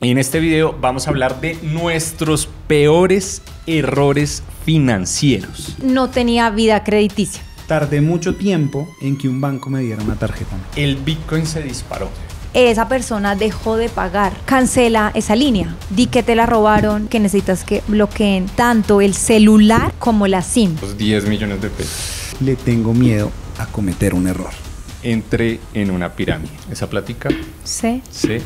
Y en este video vamos a hablar de nuestros peores errores financieros. No tenía vida crediticia. Tardé mucho tiempo en que un banco me diera una tarjeta. El Bitcoin se disparó. Esa persona dejó de pagar. Cancela esa línea. Di que te la robaron, que necesitas que bloqueen tanto el celular como la SIM. Los 10 millones de pesos. Le tengo miedo a cometer un error. Entré en una pirámide. Esa plática Sí. Sí.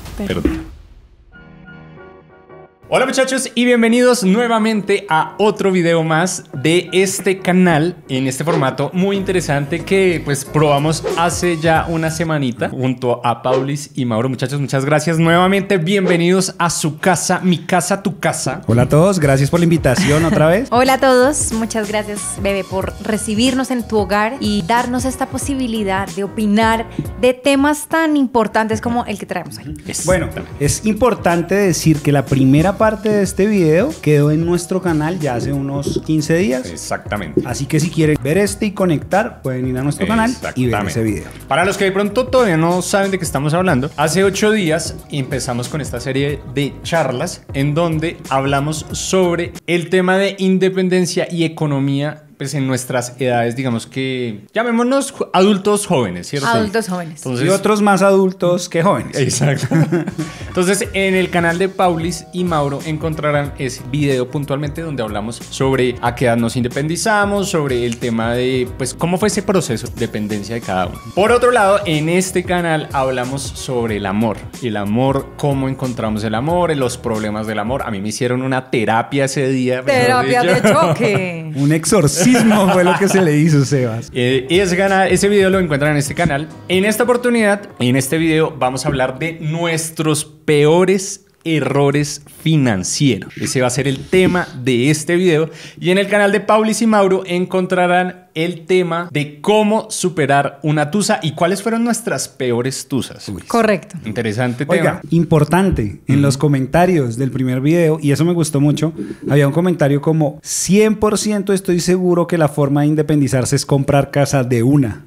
Hola muchachos y bienvenidos nuevamente a otro video más de este canal en este formato muy interesante que pues probamos hace ya una semanita junto a Paulis y Mauro. Muchachos, muchas gracias nuevamente. Bienvenidos a su casa, mi casa, tu casa. Hola a todos, gracias por la invitación otra vez. Hola a todos, muchas gracias Bebe por recibirnos en tu hogar y darnos esta posibilidad de opinar de temas tan importantes como el que traemos hoy. Bueno, es importante decir que la primera parte de este video quedó en nuestro canal ya hace unos 15 días. Exactamente. Así que si quieren ver este y conectar, pueden ir a nuestro canal y ver ese video. Para los que de pronto todavía no saben de qué estamos hablando, hace 8 días empezamos con esta serie de charlas en donde hablamos sobre el tema de independencia y economía pues, en nuestras edades, digamos que llamémonos adultos jóvenes, ¿cierto? Adultos jóvenes. y otros más adultos que jóvenes. Exacto. Entonces, en el canal de Paulis y Mauro encontrarán ese video puntualmente donde hablamos sobre a qué edad nos independizamos, sobre el tema de, pues, cómo fue ese proceso de dependencia de cada uno. Por otro lado, en este canal hablamos sobre el amor. El amor, cómo encontramos el amor, los problemas del amor. A mí me hicieron una terapia ese día. Terapia de choque. Un exorcismo fue lo que se le hizo, Sebas. Eh, es ese video lo encuentran en este canal. En esta oportunidad, en este video, vamos a hablar de nuestros peores errores financieros. Ese va a ser el tema de este video. Y en el canal de Paulis y Mauro encontrarán el tema de cómo superar una tusa y cuáles fueron nuestras peores tusas. Correcto. Interesante tema. importante, en los comentarios del primer video, y eso me gustó mucho, había un comentario como 100% estoy seguro que la forma de independizarse es comprar casa de una.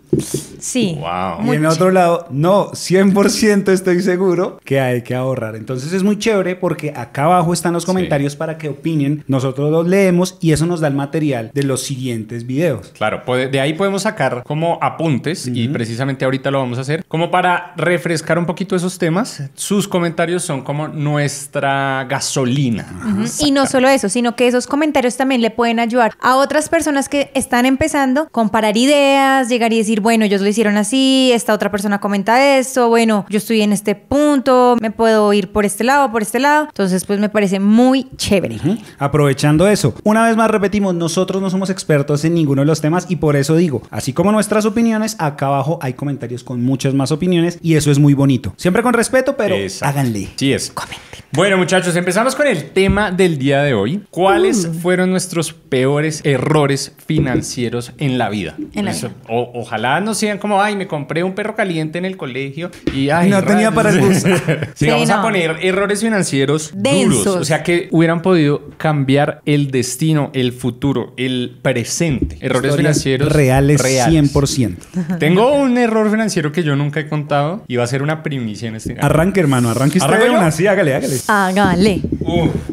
Sí. Wow. Y en otro lado, no, 100% estoy seguro que hay que ahorrar. Entonces es muy chévere porque acá abajo están los comentarios para que opinen. Nosotros los leemos y eso nos da el material de los siguientes videos. Claro de ahí podemos sacar como apuntes y precisamente ahorita lo vamos a hacer, como para refrescar un poquito esos temas. Sus comentarios son como nuestra gasolina. Y no solo eso, sino que esos comentarios también le pueden ayudar a otras personas que están empezando, comparar ideas, llegar y decir, bueno, ellos lo hicieron así, esta otra persona comenta esto, bueno, yo estoy en este punto, me puedo ir por este lado, por este lado. Entonces, pues me parece muy chévere. Aprovechando eso, una vez más repetimos, nosotros no somos expertos en ninguno de los temas, y por eso digo, así como nuestras opiniones, acá abajo hay comentarios con muchas más opiniones y eso es muy bonito. Siempre con respeto, pero háganle. Sí es. Comenten. Bueno, muchachos, empezamos con el tema del día de hoy. ¿Cuáles mm. fueron nuestros peores errores financieros en la vida? Pues, ojalá no sean como, ay, me compré un perro caliente en el colegio y ay, no tenía para el gusto sí, vamos a poner errores financieros duros, o sea que hubieran podido cambiar el destino, el futuro, el presente. Errores financieros reales, 100%. Tengo un error financiero que yo nunca he contado y va a ser una primicia en este Arranque, hermano, arranque sí, hágale, hágale. Hágale.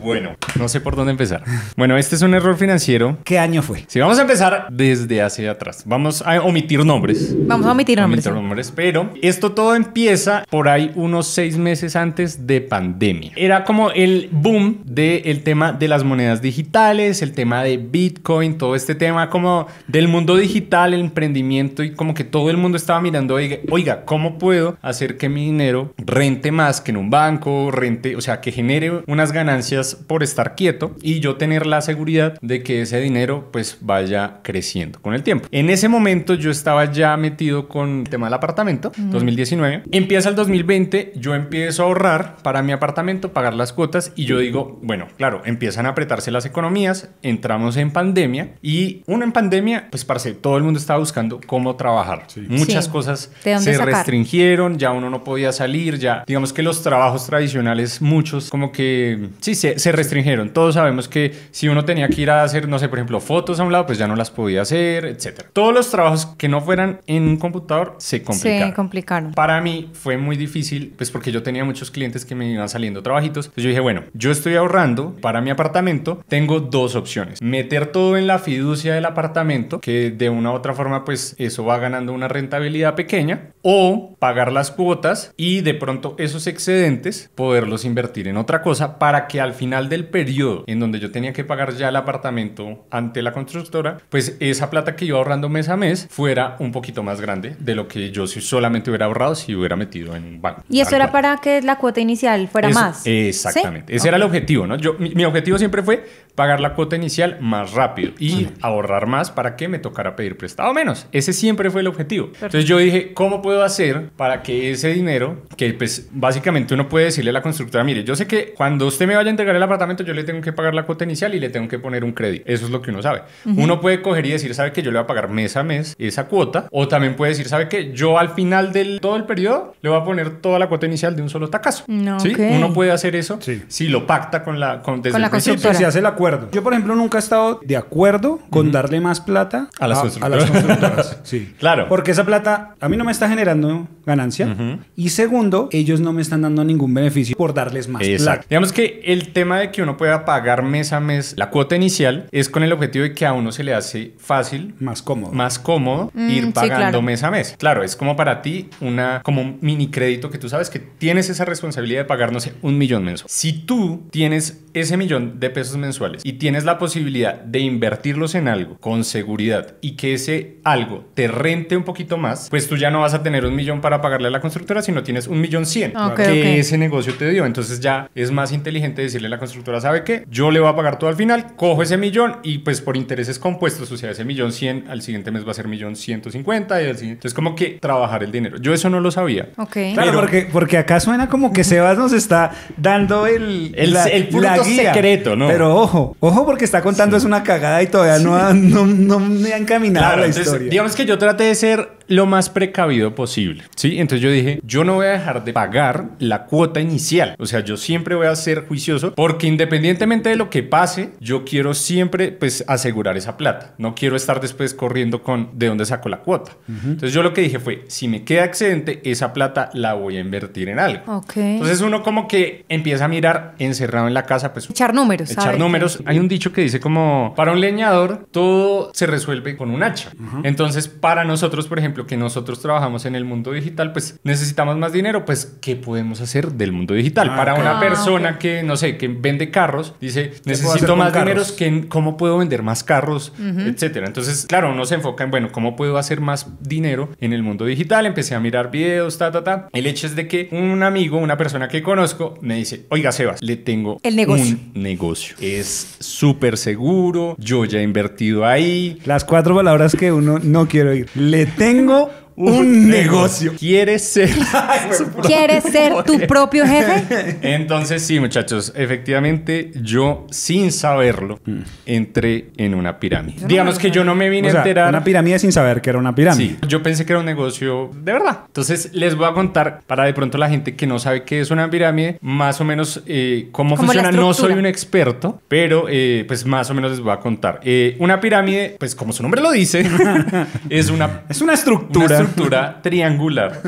bueno, no sé por dónde empezar. Bueno, este es un error financiero. ¿Qué año fue? Sí, vamos a empezar desde hacia atrás. Vamos a omitir nombres. Vamos a omitir nombres. pero esto todo empieza por ahí unos seis meses antes de pandemia. Era como el boom del el tema de las monedas digitales, el tema de Bitcoin, todo este tema como del mundo digital, el emprendimiento y como que todo el mundo estaba mirando, oiga, oiga, ¿cómo puedo hacer que mi dinero rente más que en un banco, rente, o sea, que genere unas ganancias por estar quieto y yo tener la seguridad de que ese dinero pues vaya creciendo con el tiempo? En ese momento yo estaba ya metido con el tema del apartamento, 2019. Empieza el 2020, yo empiezo a ahorrar para mi apartamento, pagar las cuotas y yo digo, bueno, claro, empiezan a apretarse las economías, entramos en pandemia y uno en pandemia pues parce, todo el mundo estaba buscando cómo trabajar. Muchas cosas se restringieron, ya uno no podía salir, ya digamos que los trabajos tradicionales, muchos como que sí, se, restringieron. Todos sabemos que si uno tenía que ir a hacer, no sé, por ejemplo, fotos a un lado, pues ya no las podía hacer, etcétera. Todos los trabajos que no fueran en un computador se complicaron. complicaron. Para mí fue muy difícil, pues porque yo tenía muchos clientes que me iban saliendo trabajitos. yo dije, bueno, yo estoy ahorrando para mi apartamento, tengo dos opciones. Meter todo en la fiducia del apartamento, que de una u otra forma pues eso va ganando una rentabilidad pequeña o pagar las cuotas y de pronto esos excedentes poderlos invertir en otra cosa para que al final del periodo en donde yo tenía que pagar ya el apartamento ante la constructora pues esa plata que iba ahorrando mes a mes fuera un poquito más grande de lo que yo solamente hubiera ahorrado si hubiera metido en un banco. Y eso era para que la cuota inicial fuera más. Exactamente. Ese era el objetivo, ¿no? Yo, mi objetivo siempre fue pagar la cuota inicial más rápido y ahorrar más para que me tocara pedir prestado menos. Ese siempre fue el objetivo. Entonces yo dije, ¿cómo puedo hacer para que ese dinero, que pues básicamente uno puede decirle a la constructora, mire, yo sé que cuando usted me vaya a entregar el apartamento, yo le tengo que pagar la cuota inicial y le tengo que poner un crédito. Eso es lo que uno sabe. Uno puede coger y decir, sabe que yo le voy a pagar mes a mes esa cuota, o también puede decir, sabe que yo al final del todo el periodo le voy a poner toda la cuota inicial de un solo tacazo. ¿Sí? Uno puede hacer eso sí. si lo pacta con la, con, desde hace la yo, por ejemplo, nunca he estado de acuerdo con darle más plata a las constructoras. sí. Claro. Porque esa plata a mí no me está generando ganancia. Y segundo, ellos no me están dando ningún beneficio por darles más Exacto. plata. Digamos que el tema de que uno pueda pagar mes a mes la cuota inicial es con el objetivo de que a uno se le hace fácil, más cómodo, más cómodo mm, ir pagando mes a mes. Claro, es como para ti una como un mini crédito que tú sabes que tienes esa responsabilidad de pagar no sé un millón mensual. Si tú tienes ese millón de pesos mensual y tienes la posibilidad de invertirlos en algo con seguridad y que ese algo te rente un poquito más, pues tú ya no vas a tener un millón para pagarle a la constructora, sino tienes un millón cien que ese negocio te dio. Entonces ya es más inteligente decirle a la constructora, ¿sabe qué? Yo le voy a pagar todo al final, cojo ese millón y pues por intereses compuestos, o sea, ese millón cien al siguiente mes va a ser millón ciento cincuenta y al Entonces como que trabajar el dinero. Yo eso no lo sabía. Ok, Claro, porque, acá suena como que Sebas nos está dando el, el, punto secreto, ¿no? Pero ojo, ojo, porque está contando es una cagada y todavía no, no, me han caminado la historia. Digamos que yo traté de ser lo más precavido posible, ¿sí? Entonces yo dije, yo no voy a dejar de pagar la cuota inicial, o sea, yo siempre voy a ser juicioso porque independientemente de lo que pase, yo quiero siempre pues asegurar esa plata, no quiero estar después corriendo con de dónde saco la cuota. Entonces yo lo que dije fue, si me queda excedente, esa plata la voy a invertir en algo. Entonces uno como que empieza a mirar encerrado en la casa, pues... Echar números. Echar números. Hay un dicho que dice como, para un leñador todo se resuelve con un hacha. Entonces para nosotros, por ejemplo, que nosotros trabajamos en el mundo digital, pues necesitamos más dinero, pues ¿qué podemos hacer del mundo digital? Ah, Para una persona ah, que, no sé, que vende carros, dice, necesito más dinero, que, ¿cómo puedo vender más carros? Etcétera. Entonces, claro, uno se enfoca en, bueno, ¿cómo puedo hacer más dinero en el mundo digital? Empecé a mirar videos, ta, ta, ta. El hecho es de que un amigo, una persona que conozco, me dice, oiga, Sebas, le tengo el negocio. un negocio. Es súper seguro, yo ya he invertido ahí. Las cuatro palabras que uno no quiere oír. Le tengo 이긴 거 un, negocio. ¿Quieres ser, ser tu propio jefe? Entonces, sí, muchachos, efectivamente, yo sin saberlo mm. entré en una pirámide. Digamos que yo no me vine a enterar. Una pirámide sin saber que era una pirámide. yo pensé que era un negocio de verdad. Entonces, les voy a contar para de pronto la gente que no sabe qué es una pirámide, más o menos eh, cómo funciona. No soy un experto, pero eh, pues más o menos les voy a contar. Eh, una pirámide, pues como su nombre lo dice, es una. Es Una estructura estructura triangular.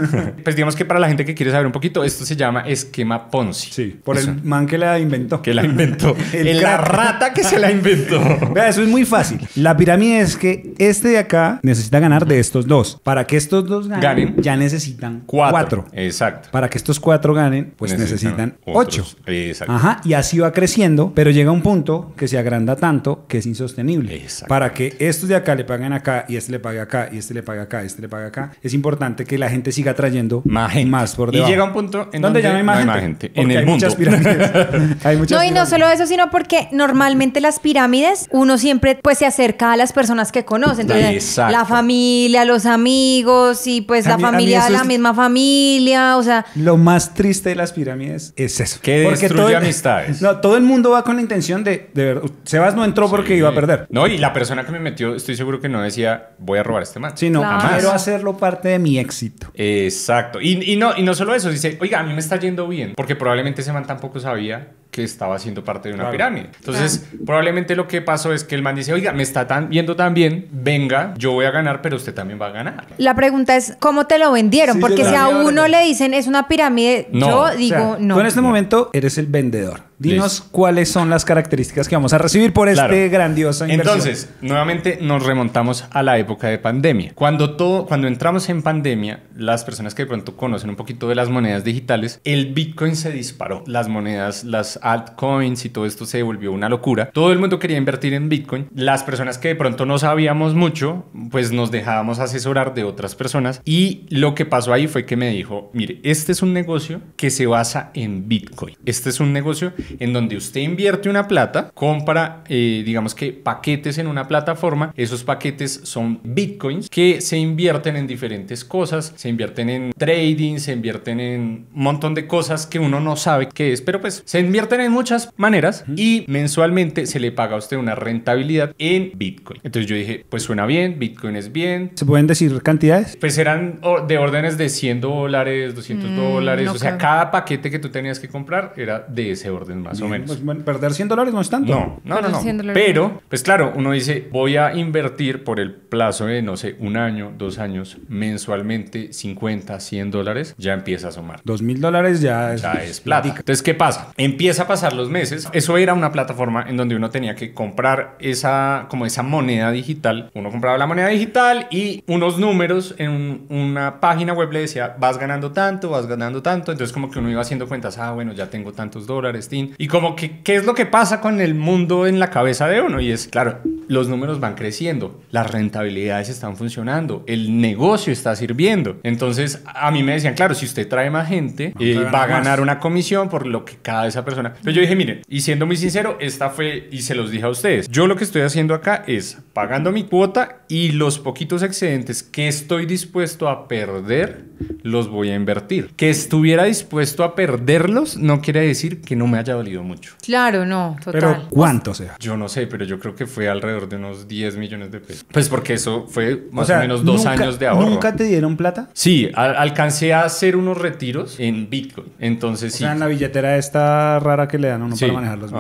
Pues digamos que para la gente que quiere saber un poquito, esto se llama esquema Ponzi. Sí, por el man que la inventó. Que la inventó. el la rata que se la inventó. Vea, eso es muy fácil. La pirámide es que este de acá necesita ganar de estos dos. Para que estos dos ganen, ya necesitan cuatro. Exacto. Para que estos cuatro ganen, pues necesitan, ocho. Exacto. Ajá, y así va creciendo, pero llega un punto que se agranda tanto que es insostenible. Para que estos de acá le paguen acá y este le pague acá y este le pague acá, y este le pague acá es importante que la gente siga trayendo más, y más por debajo. Y llega un punto en donde, ya no hay más, gente. En el hay Muchas pirámides. no, y no solo eso, sino porque normalmente las pirámides, uno siempre pues se acerca a las personas que conoce. Entonces, la familia, los amigos y pues la familia, la misma familia, o sea... Lo más triste de las pirámides es eso. Que destruye amistades. No, todo el mundo va con la intención de... de ver, Sebas no entró porque iba a perder. No, y la persona que me metió, estoy seguro que no decía, voy a robar este man. sino no, quiero hacerlo parte de mi éxito. Exacto. Y, no, y no solo eso, dice, oiga, a mí me está yendo bien, porque probablemente ese man tampoco sabía que estaba siendo parte de una pirámide. Entonces, probablemente lo que pasó es que el man dice, oiga, me está viendo tan bien, venga, yo voy a ganar, pero usted también va a ganar. La pregunta es, ¿cómo te lo vendieron? Porque si a uno le dicen es una pirámide, yo digo no. en este momento eres el vendedor. Dinos cuáles son las características que vamos a recibir por este grandioso inversión. Entonces, nuevamente nos remontamos a la época de pandemia. Cuando todo, cuando entramos en pandemia, las personas que de pronto conocen un poquito de las monedas digitales, el Bitcoin se disparó. Las monedas, las altcoins y todo esto se volvió una locura. Todo el mundo quería invertir en Bitcoin. Las personas que de pronto no sabíamos mucho, pues nos dejábamos asesorar de otras personas. Y lo que pasó ahí fue que me dijo, mire, este es un negocio que se basa en Bitcoin. Este es un negocio en donde usted invierte una plata, compra, eh, digamos que paquetes en una plataforma. Esos paquetes son Bitcoins que se invierten en diferentes cosas. Se invierten en trading, se invierten en un montón de cosas que uno no sabe qué es, pero pues se invierte en muchas maneras y mensualmente se le paga a usted una rentabilidad en Bitcoin. Entonces yo dije, pues suena bien, Bitcoin es bien. ¿Se pueden decir cantidades? Pues eran de órdenes de 100 dólares, 200 mm, dólares. o sea, cada paquete que tú tenías que comprar era de ese orden más o menos. Pues, perder 100 dólares no es tanto. No, no, no. Pero, pues claro, uno dice, voy a invertir por el plazo de, no sé, un año, dos años, mensualmente 50, 100 dólares, ya empieza a sumar. Dos mil dólares ya es, ya es plata. Entonces, ¿qué pasa? Empieza pasar los meses, eso era una plataforma en donde uno tenía que comprar esa, como esa moneda digital. Uno compraba la moneda digital y unos números en una página web le decía, vas ganando tanto, vas ganando tanto. Entonces como que uno iba haciendo cuentas, ah, bueno, ya tengo tantos dólares, Y como que, ¿qué es lo que pasa con el mundo en la cabeza de uno? Y es, claro, los números van creciendo, las rentabilidades están funcionando, el negocio está sirviendo. Entonces a mí me decían, claro, si usted trae más gente, eh, va a ganar una comisión por lo que cada esa persona. Pero yo dije, miren, y siendo muy sincero, esta fue, y se los dije a ustedes, yo lo que estoy haciendo acá es pagando mi cuota y los poquitos excedentes que estoy dispuesto a perder, los voy a invertir. Que estuviera dispuesto a perderlos no quiere decir que no me haya dolido mucho. Claro, no, total. Pero ¿cuánto sea? Yo no sé, pero yo creo que fue alrededor de unos 10 millones de pesos. Pues porque eso fue más o, menos dos años de ahorro. ¿Nunca te dieron plata? Sí, alcancé a hacer unos retiros en Bitcoin. Entonces o sí. Sea, en la billetera de esta para que le dan uno para manejarlos.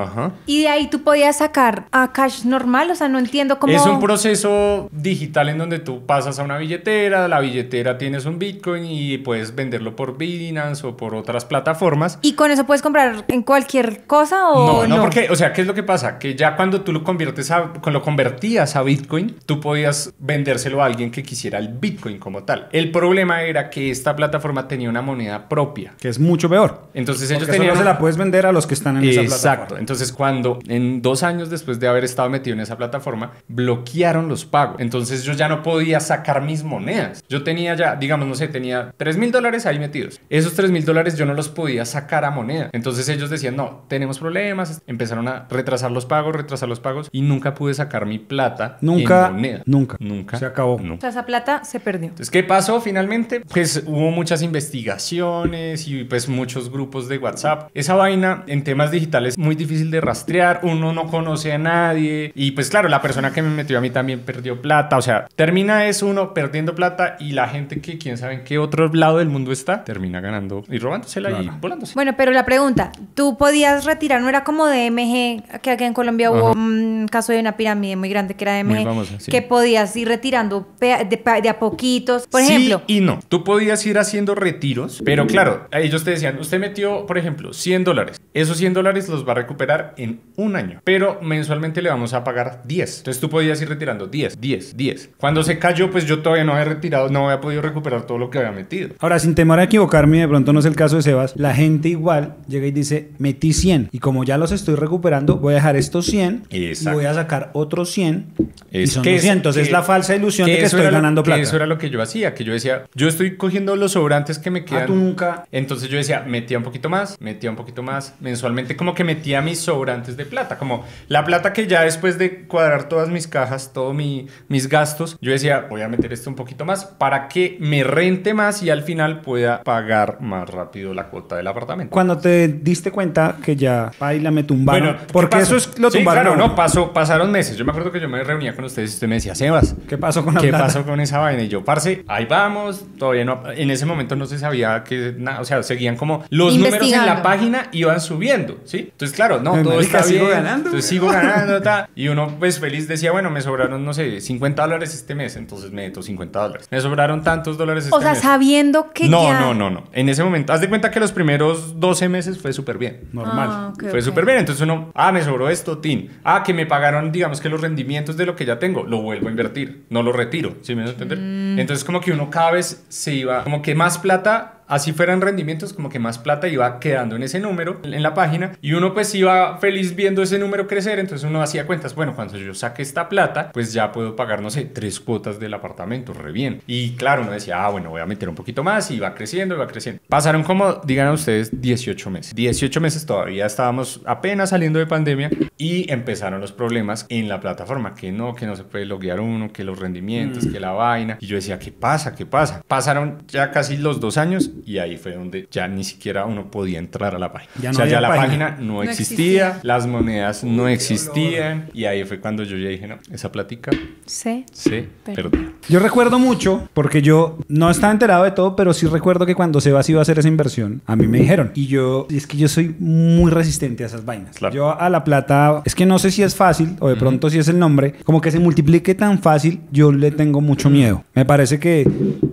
Y de ahí tú podías sacar a cash normal, o sea, no entiendo cómo... Es un proceso digital en donde tú pasas a una billetera, la billetera tienes un Bitcoin y puedes venderlo por Binance o por otras plataformas. ¿Y con eso puedes comprar en cualquier cosa o...? No, no, porque, o sea, ¿qué es lo que pasa? Que ya cuando tú lo conviertes a, lo convertías a Bitcoin, tú podías vendérselo a alguien que quisiera el Bitcoin como tal. El problema era que esta plataforma tenía una moneda propia. Que es mucho peor. Entonces ellos porque se la puedes vender a los que están en Exacto. esa plataforma. Exacto. Entonces, cuando en dos años después de haber estado metido en esa plataforma, bloquearon los pagos. Entonces, yo ya no podía sacar mis monedas. Yo tenía ya, digamos, no sé, tenía 3 mil dólares ahí metidos. Esos 3 mil dólares yo no los podía sacar a moneda. Entonces, ellos decían, no, tenemos problemas. Empezaron a retrasar los pagos, retrasar los pagos y nunca pude sacar mi plata. Nunca. En moneda. Nunca. Nunca. Se acabó. O sea, esa plata se perdió. Entonces, ¿qué pasó finalmente? Pues hubo muchas investigaciones y pues muchos grupos de WhatsApp. Esa vaina en temas digitales muy difícil de rastrear, uno no conoce a nadie y pues claro, la persona que me metió a mí también perdió plata, o sea, termina es uno perdiendo plata y la gente que quién sabe en qué otro lado del mundo está, termina ganando y robándosela y volándose. Bueno, pero la pregunta, tú podías retirar, no era como de MG que aquí en Colombia hubo un caso de una pirámide muy grande que era DMG, que podías ir retirando de, a poquitos, por sí Y no, tú podías ir haciendo retiros, pero claro, ellos te decían, usted metió, por ejemplo, 100 dólares. Esos 100 dólares los va a recuperar en un año, pero mensualmente le vamos a pagar 10. Entonces tú podías ir retirando 10, 10, 10. Cuando se cayó, pues yo todavía no había retirado, no había podido recuperar todo lo que había metido. Ahora, sin temor a equivocarme, de pronto no es el caso de Sebas, la gente igual llega y dice, metí 100 y como ya los estoy recuperando, voy a dejar estos 100 y voy a sacar otros 100 es, y son que 200. Es, la falsa ilusión de que estoy ganando plata. plata. eso era lo que yo hacía, que yo decía, yo estoy cogiendo los sobrantes que me quedan. Ah, tú nunca. Entonces yo decía, metía un poquito más, metía un poquito más, me mensualmente como que metía mis sobrantes de plata, como la plata que ya después de cuadrar todas mis cajas, todos mi, mis gastos, yo decía, voy a meter esto un poquito más para que me rente más y al final pueda pagar más rápido la cuota del apartamento. Cuando te diste cuenta que ya, baila, me tumbaron. porque eso es lo tumbaron. no, pasó, pasaron meses. Yo me acuerdo que yo me reunía con ustedes y usted me decía, Sebas, ¿qué pasó con la ¿Qué pasó con esa vaina? Y yo, parce, ahí vamos, todavía no. En ese momento no se sabía que nada, o sea, seguían como los números en la página iban subiendo ¿sí? Entonces, claro, no, todo está bien. ganando. Entonces sigo ganando, Y uno, pues feliz decía, bueno, me sobraron, no sé, 50 dólares este mes, entonces me meto 50 dólares. Me sobraron tantos dólares este mes. O sea, sabiendo que. No, ya... no, no, no. En ese momento, haz de cuenta que los primeros 12 meses fue súper bien, normal. Ah, fue súper bien. Entonces uno, ah, me sobró esto, tin. Ah, que me pagaron, digamos que los rendimientos de lo que ya tengo, lo vuelvo a invertir, no lo retiro, ¿sí me mm. Entonces, como que uno cada vez se iba, como que más plata así fueran rendimientos, como que más plata iba quedando en ese número, en la página, y uno pues iba feliz viendo ese número crecer, entonces uno hacía cuentas, bueno, cuando yo saque esta plata, pues ya puedo pagar, no sé, tres cuotas del apartamento, re bien. Y claro, uno decía, ah, bueno, voy a meter un poquito más y va creciendo, y va creciendo. Pasaron como, digan ustedes, 18 meses. 18 meses todavía estábamos apenas saliendo de pandemia y empezaron los problemas en la plataforma, que no, que no se puede loguear uno, que los rendimientos, mm. que la vaina. Y yo decía, ¿qué pasa? ¿Qué pasa? Pasaron ya casi los dos años y ahí fue donde ya ni siquiera uno podía entrar a la página. Ya o sea, ya la página, no, existía, las monedas no existían y ahí fue cuando yo ya dije, no, esa plática sí, sí, perdí. Yo recuerdo mucho porque yo no estaba enterado de todo, pero sí recuerdo que cuando Sebas iba a hacer esa inversión, a mí me dijeron y yo es que yo soy muy resistente a esas vainas. Claro. Yo a la plata, es que no sé si es fácil o de pronto si es el nombre, como que se multiplique tan fácil, yo le tengo mucho miedo. Me parece que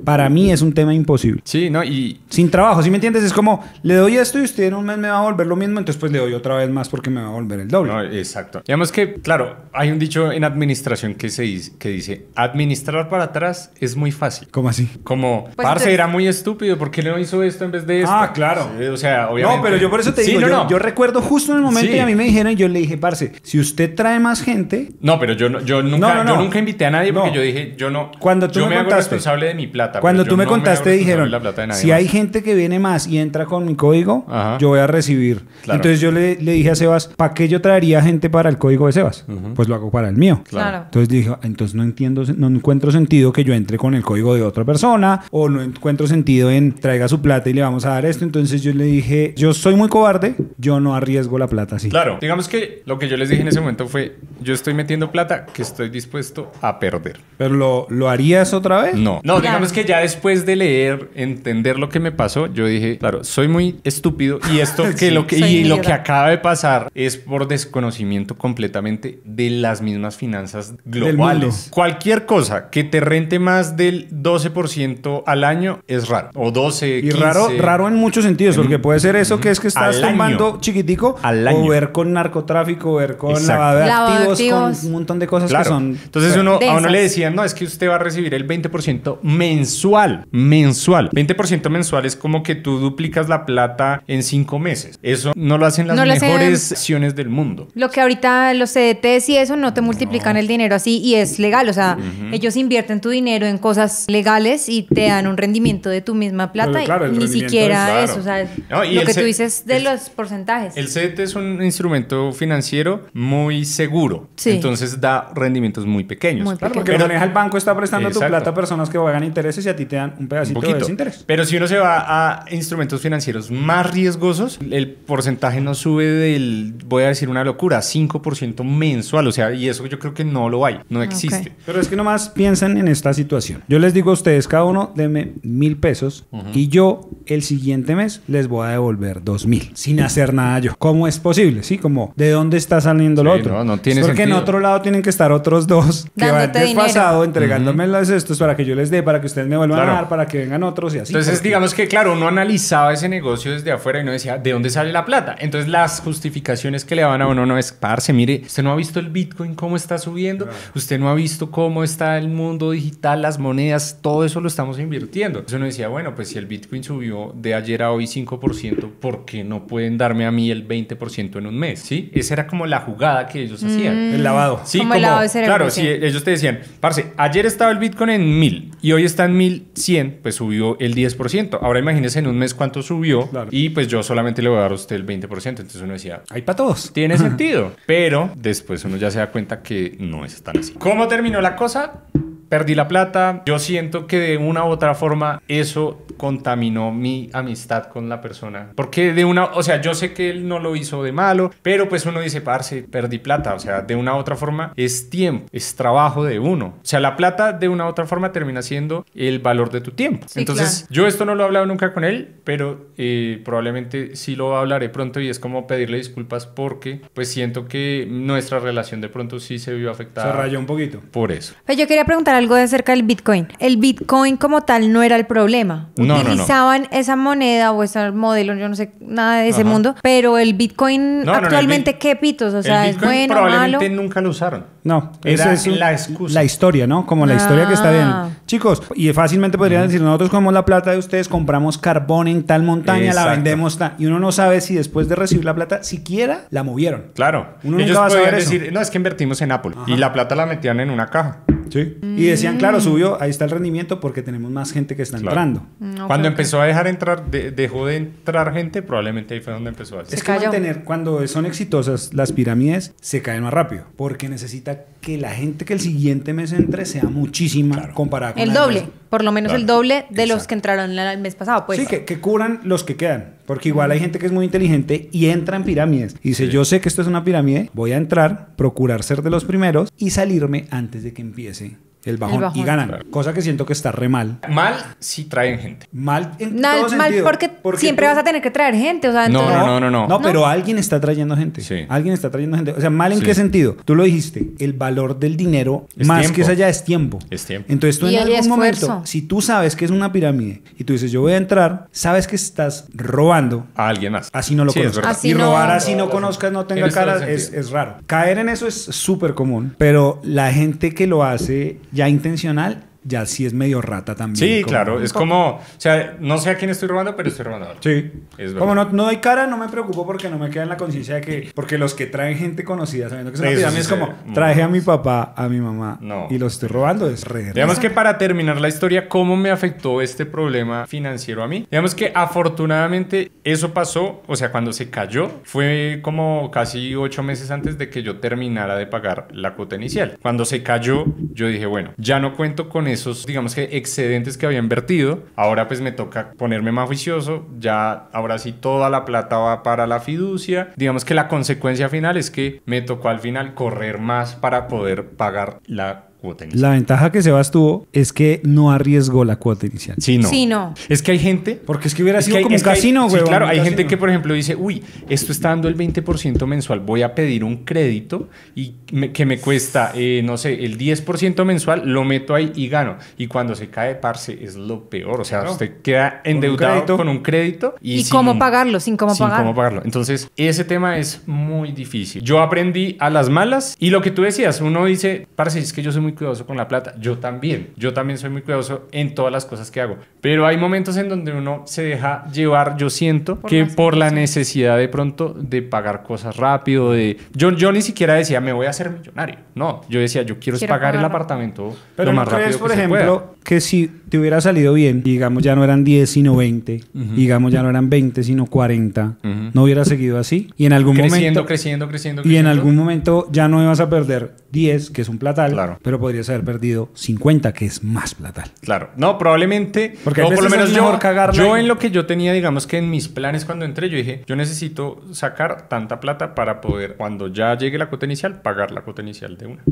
para mí es un tema imposible. Sí, ¿no? Y... Sin trabajo, ¿sí me entiendes? Es como, le doy esto y usted en un mes me va a volver lo mismo, entonces pues le doy otra vez más porque me va a volver el doble. No, exacto. Digamos que, claro, hay un dicho en administración que, se dice, que dice, administrar para atrás es muy fácil. ¿Cómo así? Como, pues parce, era muy estúpido, ¿por qué no hizo esto en vez de esto? Ah, claro. o sea, obviamente. No, pero yo por eso te digo, yo, recuerdo justo en el momento y a mí me dijeron, yo le dije, parce, si usted trae más gente... No, pero yo, yo, nunca, yo nunca invité a nadie porque yo dije, yo no... Cuando tú me, me hago responsable de mi plata. Cuando tú me contaste, dijeron, si hay gente que viene más y entra con mi código, yo voy a recibir. Entonces yo le, dije a Sebas, ¿para qué yo traería gente para el código de Sebas? Pues lo hago para el mío. Claro. Entonces dije, entonces no entiendo, no encuentro sentido que yo entre con el código de otra persona o no encuentro sentido en traiga su plata y le vamos a dar esto. Entonces yo le dije, yo soy muy cobarde, yo no arriesgo la plata así. Claro, digamos que lo que yo les dije en ese momento fue, yo estoy metiendo plata que estoy dispuesto a perder. Pero lo, lo harías otra vez? No. No, digamos que ya después de leer, entender lo que me pasó, yo dije, claro, soy muy estúpido y esto que lo que y lo que acaba de pasar es por desconocimiento completamente de las mismas finanzas globales. Cualquier cosa que te rente más del 12% al año es raro o 12 y raro raro en muchos sentidos, porque puede ser eso que es que estás tomando chiquitico al año. o ver con narcotráfico, ver con de activos, con un montón de cosas que son Entonces uno a uno le decían, "No, es que usted va a recibir el 20% mensual mensual, mensual. 20% mensual es como que tú duplicas la plata en cinco meses. Eso no lo hacen las mejores acciones del mundo. Lo que ahorita los CDTs e y eso no te multiplican el dinero así y es legal. O sea, ellos invierten tu dinero en cosas legales y te dan un rendimiento de tu misma plata. y ni siquiera eso. O sea, lo que tú dices de los porcentajes. El CDT e es un instrumento financiero muy seguro. Sí. Entonces da rendimientos muy pequeños. claro, porque maneja el banco, está prestando tu plata a personas que pagan intereses si a ti te dan un pedacito de interés Pero si uno se va a instrumentos financieros más riesgosos, el porcentaje no sube del, voy a decir una locura, 5% mensual. O sea, y eso yo creo que no lo hay, no existe. Pero es que nomás piensen en esta situación. Yo les digo a ustedes, cada uno deme mil pesos y yo el siguiente mes les voy a devolver dos mil sin hacer nada yo. ¿Cómo es posible? Sí, como ¿de dónde está saliendo lo otro? No, no tiene Porque en otro lado tienen que estar otros dos que van pasado entregándome estos para que yo les dé, para que ustedes me vuelvan a dar, para que vengan otros y así. Entonces, digamos que, claro, uno analizaba ese negocio desde afuera y no decía, ¿de dónde sale la plata? Entonces, las justificaciones que le daban a uno no es, parce, mire, usted no ha visto el Bitcoin cómo está subiendo, usted no ha visto cómo está el mundo digital, las monedas, todo eso lo estamos invirtiendo. Entonces uno decía, bueno, pues si el Bitcoin subió de ayer a hoy 5%, ¿por qué no pueden darme a mí el 20% en un mes? ¿Sí? Esa era como la jugada que ellos hacían. Mm. El lavado. Sí, como, Claro, si ellos te decían, parce, ayer estaba el Bitcoin en 1000 y hoy está en 1100, pues subió el 10%. Ahora imagínense en un mes cuánto subió y pues yo solamente le voy a dar a usted el 20%. Entonces uno decía, hay para todos. Tiene sentido. Pero después uno ya se da cuenta que no es tan así. ¿Cómo terminó la cosa? perdí la plata. Yo siento que de una u otra forma eso contaminó mi amistad con la persona. Porque de una, o sea, yo sé que él no lo hizo de malo, pero pues uno dice, parce, perdí plata. O sea, de una u otra forma es tiempo, es trabajo de uno. O sea, la plata de una u otra forma termina siendo el valor de tu tiempo. Entonces, yo esto no lo he hablado nunca con él, pero eh, probablemente sí lo hablaré pronto y es como pedirle disculpas porque pues siento que nuestra relación de pronto sí se vio afectada. Se rayó un poquito. Por eso. Pues yo quería preguntar algo de acerca del Bitcoin. El Bitcoin como tal no era el problema. Utilizaban esa moneda o ese modelo, yo no sé nada de ese mundo, pero el Bitcoin actualmente, ¿qué pitos? O sea, el Bitcoin es bueno, probablemente malo. nunca lo usaron. No, esa es la La historia, ¿no? Como la historia que está bien. Ah. Chicos, y fácilmente podrían decir, nosotros comemos la plata de ustedes, compramos carbón en tal montaña, la vendemos tal. Y uno no sabe si después de recibir la plata siquiera la movieron. Claro. Uno Ellos nunca decir, no, es que invertimos en Apple. Y la plata la metían en una caja. Sí. Y decían, claro, subió, ahí está el rendimiento porque tenemos más gente que está entrando. Mm, cuando empezó a dejar entrar, dejó de entrar gente, probablemente ahí fue donde empezó a... Hacer. Es que cuando son exitosas las pirámides, se caen más rápido porque necesitan que la gente que el siguiente mes entre sea muchísima comparada con el doble, por lo menos el doble de los que entraron el mes pasado. Pues. Sí, que, curan los que quedan, porque igual hay gente que es muy inteligente y entra en pirámides. Y dice, yo sé que esto es una pirámide, voy a entrar, procurar ser de los primeros y salirme antes de que empiece el bajón, y ganan. Cosa que siento que está re mal. Mal si traen gente. Mal Mal porque, siempre vas a tener que traer gente. O sea, no, no, no, no, no, pero alguien está trayendo gente. Alguien está trayendo gente. O sea, mal en qué sentido. Tú lo dijiste, el valor del dinero, más que eso ya es tiempo. Es tiempo. Entonces tú en algún momento, si tú sabes que es una pirámide y tú dices, yo voy a entrar, sabes que estás robando a alguien más. Así no lo conozcas. Y robar así no, conozcas, no tenga cara, es, es raro. Caer en eso es súper común, pero la gente que lo hace ya intencional ya sí es medio rata también. Sí, claro, es como, o sea, no sé a quién estoy robando, pero estoy robando Sí, es Como no, no doy cara, no me preocupo porque no me queda en la conciencia de que, porque los que traen gente conocida, sabiendo que son a es como, traje a mi papá, a mi mamá, no. y los estoy robando, es re. Digamos que para terminar la historia, ¿cómo me afectó este problema financiero a mí? Digamos que afortunadamente eso pasó, o sea, cuando se cayó, fue como casi ocho meses antes de que yo terminara de pagar la cuota inicial. Cuando se cayó, yo dije, bueno, ya no cuento con esos, digamos que excedentes que había invertido. Ahora pues me toca ponerme más juicioso, ya ahora sí toda la plata va para la fiducia. Digamos que la consecuencia final es que me tocó al final correr más para poder pagar la cuota La ventaja que Sebas tuvo es que no arriesgó la cuota inicial. Sí, no. Es que hay gente. Porque es que hubiera sido como un casino, güey. Sí, claro, hay gente que, por ejemplo, dice, uy, esto está dando el 20% mensual, voy a pedir un crédito y que me cuesta, eh, no sé, el 10% mensual, lo meto ahí y gano. Y cuando se cae, parce, es lo peor. O sea, usted queda endeudado con un crédito, y. cómo pagarlo, sin cómo sin Cómo pagarlo. Entonces, ese tema es muy difícil. Yo aprendí a las malas y lo que tú decías, uno dice, parce, es que yo soy muy cuidadoso con la plata. Yo también, yo también soy muy cuidadoso en todas las cosas que hago. Pero hay momentos en donde uno se deja llevar, yo siento, que por la necesidad de pronto de pagar cosas rápido, de... Yo, yo ni siquiera decía, me voy a hacer millonario. No, yo decía, yo quiero, pagar, el apartamento Pero lo más rápido crees, por ejemplo, que si te hubiera salido bien, digamos ya no eran 10 sino 20, digamos ya no eran 20 sino 40, no hubiera seguido así y en algún momento creciendo, creciendo, creciendo, y en algún momento ya no ibas a perder 10, que es un platal, claro. pero podrías haber perdido 50, que es más platal. Claro. No, probablemente. Porque por lo menos yo, yo en lo que yo tenía, digamos que en mis planes cuando entré, yo dije, yo necesito sacar tanta plata para poder, cuando ya llegue la cuota inicial, pagar la cuota inicial de una.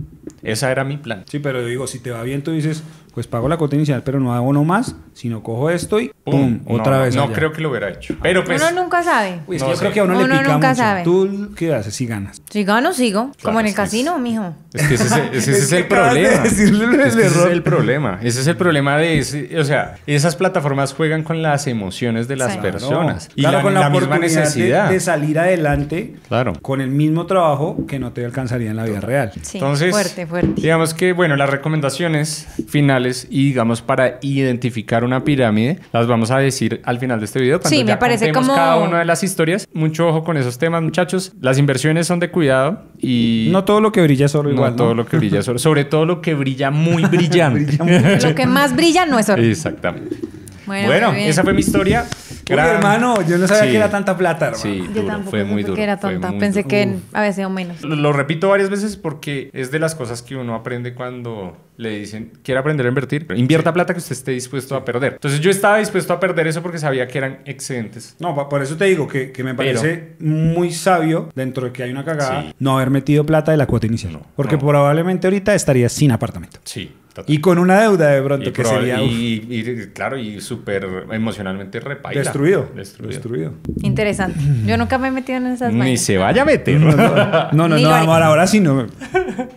Esa era mi plan. Sí, pero yo digo, si te va bien, tú dices, pues pago la cuota inicial, pero no hago no más, sino cojo esto y ¡pum! otra vez. No creo que lo hubiera hecho. Pero pues, uno nunca sabe. yo creo que a uno, le pica nunca Sabe. ¿Tú qué haces? Si ganas. Si gano, sigo. Como en el casino, mijo. Es que ese es, el, ese es el problema. es ese es el problema. Ese es el problema de... Ese, o sea, esas plataformas juegan con las emociones de las personas. y la, con la, misma necesidad. De, salir adelante claro. con el mismo trabajo que no te alcanzaría en la vida real. Sí, Entonces, fuerte, fuerte. digamos que, bueno, las recomendaciones finales y digamos para identificar una pirámide, las vamos a decir al final de este video. Cuando sí, me parece como... cada una de las historias. Mucho ojo con esos temas, muchachos. Las inversiones son de cuidado y... No todo lo que brilla es oro igual. no todo lo que brilla Sobre todo lo que brilla muy brillante. lo que más brilla no es oro. Exactamente. bueno esa fue mi historia hermano, yo no sabía que era tanta plata, Sí, fue muy duro. tonta. Pensé que a veces o menos. Lo, repito varias veces porque es de las cosas que uno aprende cuando le dicen, quiere aprender a invertir, invierta plata que usted esté dispuesto a perder. Entonces yo estaba dispuesto a perder eso porque sabía que eran excedentes. No, por eso te digo que, que me parece muy sabio, dentro de que hay una cagada, no haber metido plata de la cuota inicial. porque probablemente ahorita estaría sin apartamento. Sí. Y con una deuda de pronto que sería. y, claro, y súper emocionalmente repaila. Destruido, destruido, Interesante. Yo nunca me he metido en esas Ni se vaya a meter. No, no, no, amor, ahora sí no.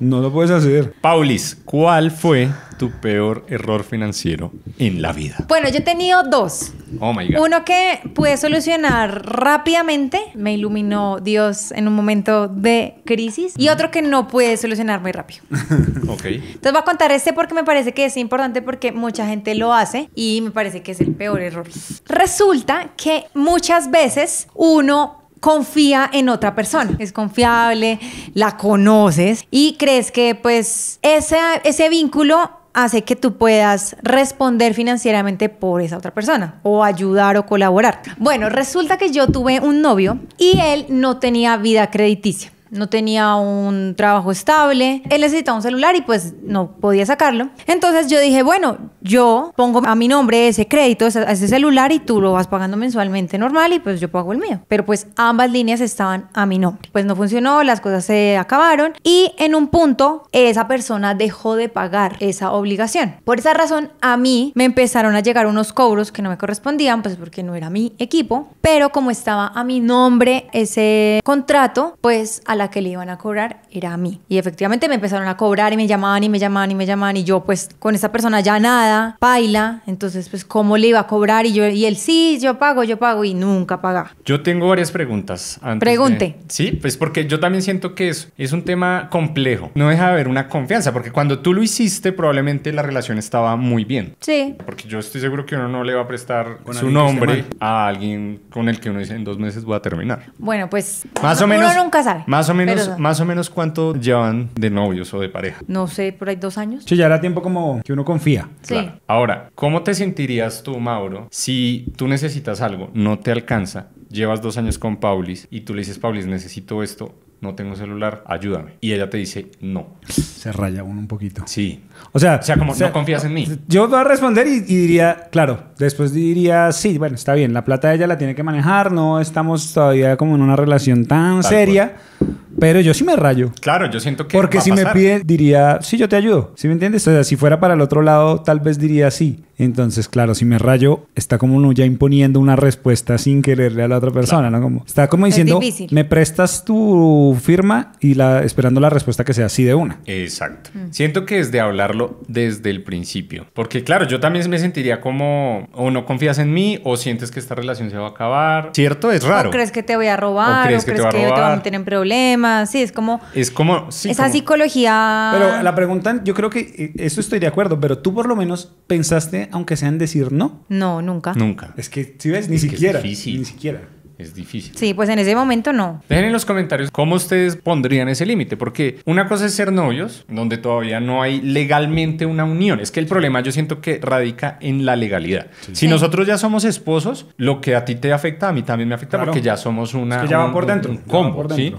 No lo puedes hacer. Paulis, ¿cuál fue tu peor error financiero en la vida? Bueno, yo he tenido dos. Oh my God. Uno que pude solucionar rápidamente, me iluminó Dios en un momento de crisis, y otro que no pude solucionar muy rápido. ok. Entonces voy a contar este porque me parece que es importante porque mucha gente lo hace y me parece que es el peor error. Resulta que muchas veces uno confía en otra persona, es confiable, la conoces y crees que pues ese, ese vínculo hace que tú puedas responder financieramente por esa otra persona o ayudar o colaborar. Bueno, resulta que yo tuve un novio y él no tenía vida crediticia no tenía un trabajo estable, él necesitaba un celular y pues no podía sacarlo. Entonces yo dije, bueno, yo pongo a mi nombre ese crédito, ese, celular y tú lo vas pagando mensualmente normal y pues yo pago el mío. Pero pues ambas líneas estaban a mi nombre. Pues no funcionó, las cosas se acabaron y en un punto esa persona dejó de pagar esa obligación. Por esa razón a mí me empezaron a llegar unos cobros que no me correspondían, pues porque no era mi equipo, pero como estaba a mi nombre ese contrato, pues a que le iban a cobrar era a mí. Y efectivamente me empezaron a cobrar y me llamaban y me llamaban y me llamaban y yo pues con esa persona ya nada, baila, entonces pues cómo le iba a cobrar y yo y él sí, yo pago, yo pago y nunca paga. Yo tengo varias preguntas. Antes Pregunte. Sí, pues porque yo también siento que es, es un tema complejo. No deja de haber una confianza, porque cuando tú lo hiciste probablemente la relación estaba muy bien. Sí. Porque yo estoy seguro que uno no le va a prestar su nombre a alguien con el que uno dice en dos meses voy a terminar. Bueno, pues más o menos, uno nunca sabe. Más o más o menos cuánto llevan de novios o de pareja. No sé, por ahí dos años. Sí, ya era tiempo como que uno confía. Sí. Ahora, ¿cómo te sentirías tú, Mauro, si tú necesitas algo, no te alcanza, llevas dos años con Paulis y tú le dices, Paulis, necesito esto, no tengo celular, ayúdame. Y ella te dice, no. Se raya uno un poquito. Sí. O sea, sea como no confías en mí. Yo voy a responder y, diría, claro, después diría, sí, bueno, está bien, la plata de ella la tiene que manejar, no estamos todavía como en una relación tan seria, pero yo sí me rayo. Claro, yo siento que... Porque si me pide, diría, sí, yo te ayudo. ¿Sí me entiendes? O sea, si fuera para el otro lado, tal vez diría sí. Entonces, claro, si me rayo, está como uno ya imponiendo una respuesta sin quererle a la otra persona, ¿no? Como, está como diciendo, me prestas tu firma y la, esperando la respuesta que sea así de una. Exacto. Mm. Siento que es de hablarlo desde el principio. Porque, claro, yo también me sentiría como, o no confías en mí, o sientes que esta relación se va a acabar. ¿Cierto? Es raro. O crees que te voy a robar, o crees, que, te voy a meter en problemas. Sí, es como. Es como. esa psicología. Pero la pregunta, yo creo que eh, eso estoy de acuerdo, pero tú por lo menos pensaste aunque sean decir no? No, nunca. Nunca. Es que, si ves, ni siquiera. Ni siquiera es difícil. Sí, pues en ese momento no. Dejen en los comentarios cómo ustedes pondrían ese límite, porque una cosa es ser novios, donde todavía no hay legalmente una unión. Es que el problema yo siento que radica en la legalidad. Si nosotros ya somos esposos, lo que a ti te afecta, a mí también me afecta, porque ya somos una... que ya por dentro.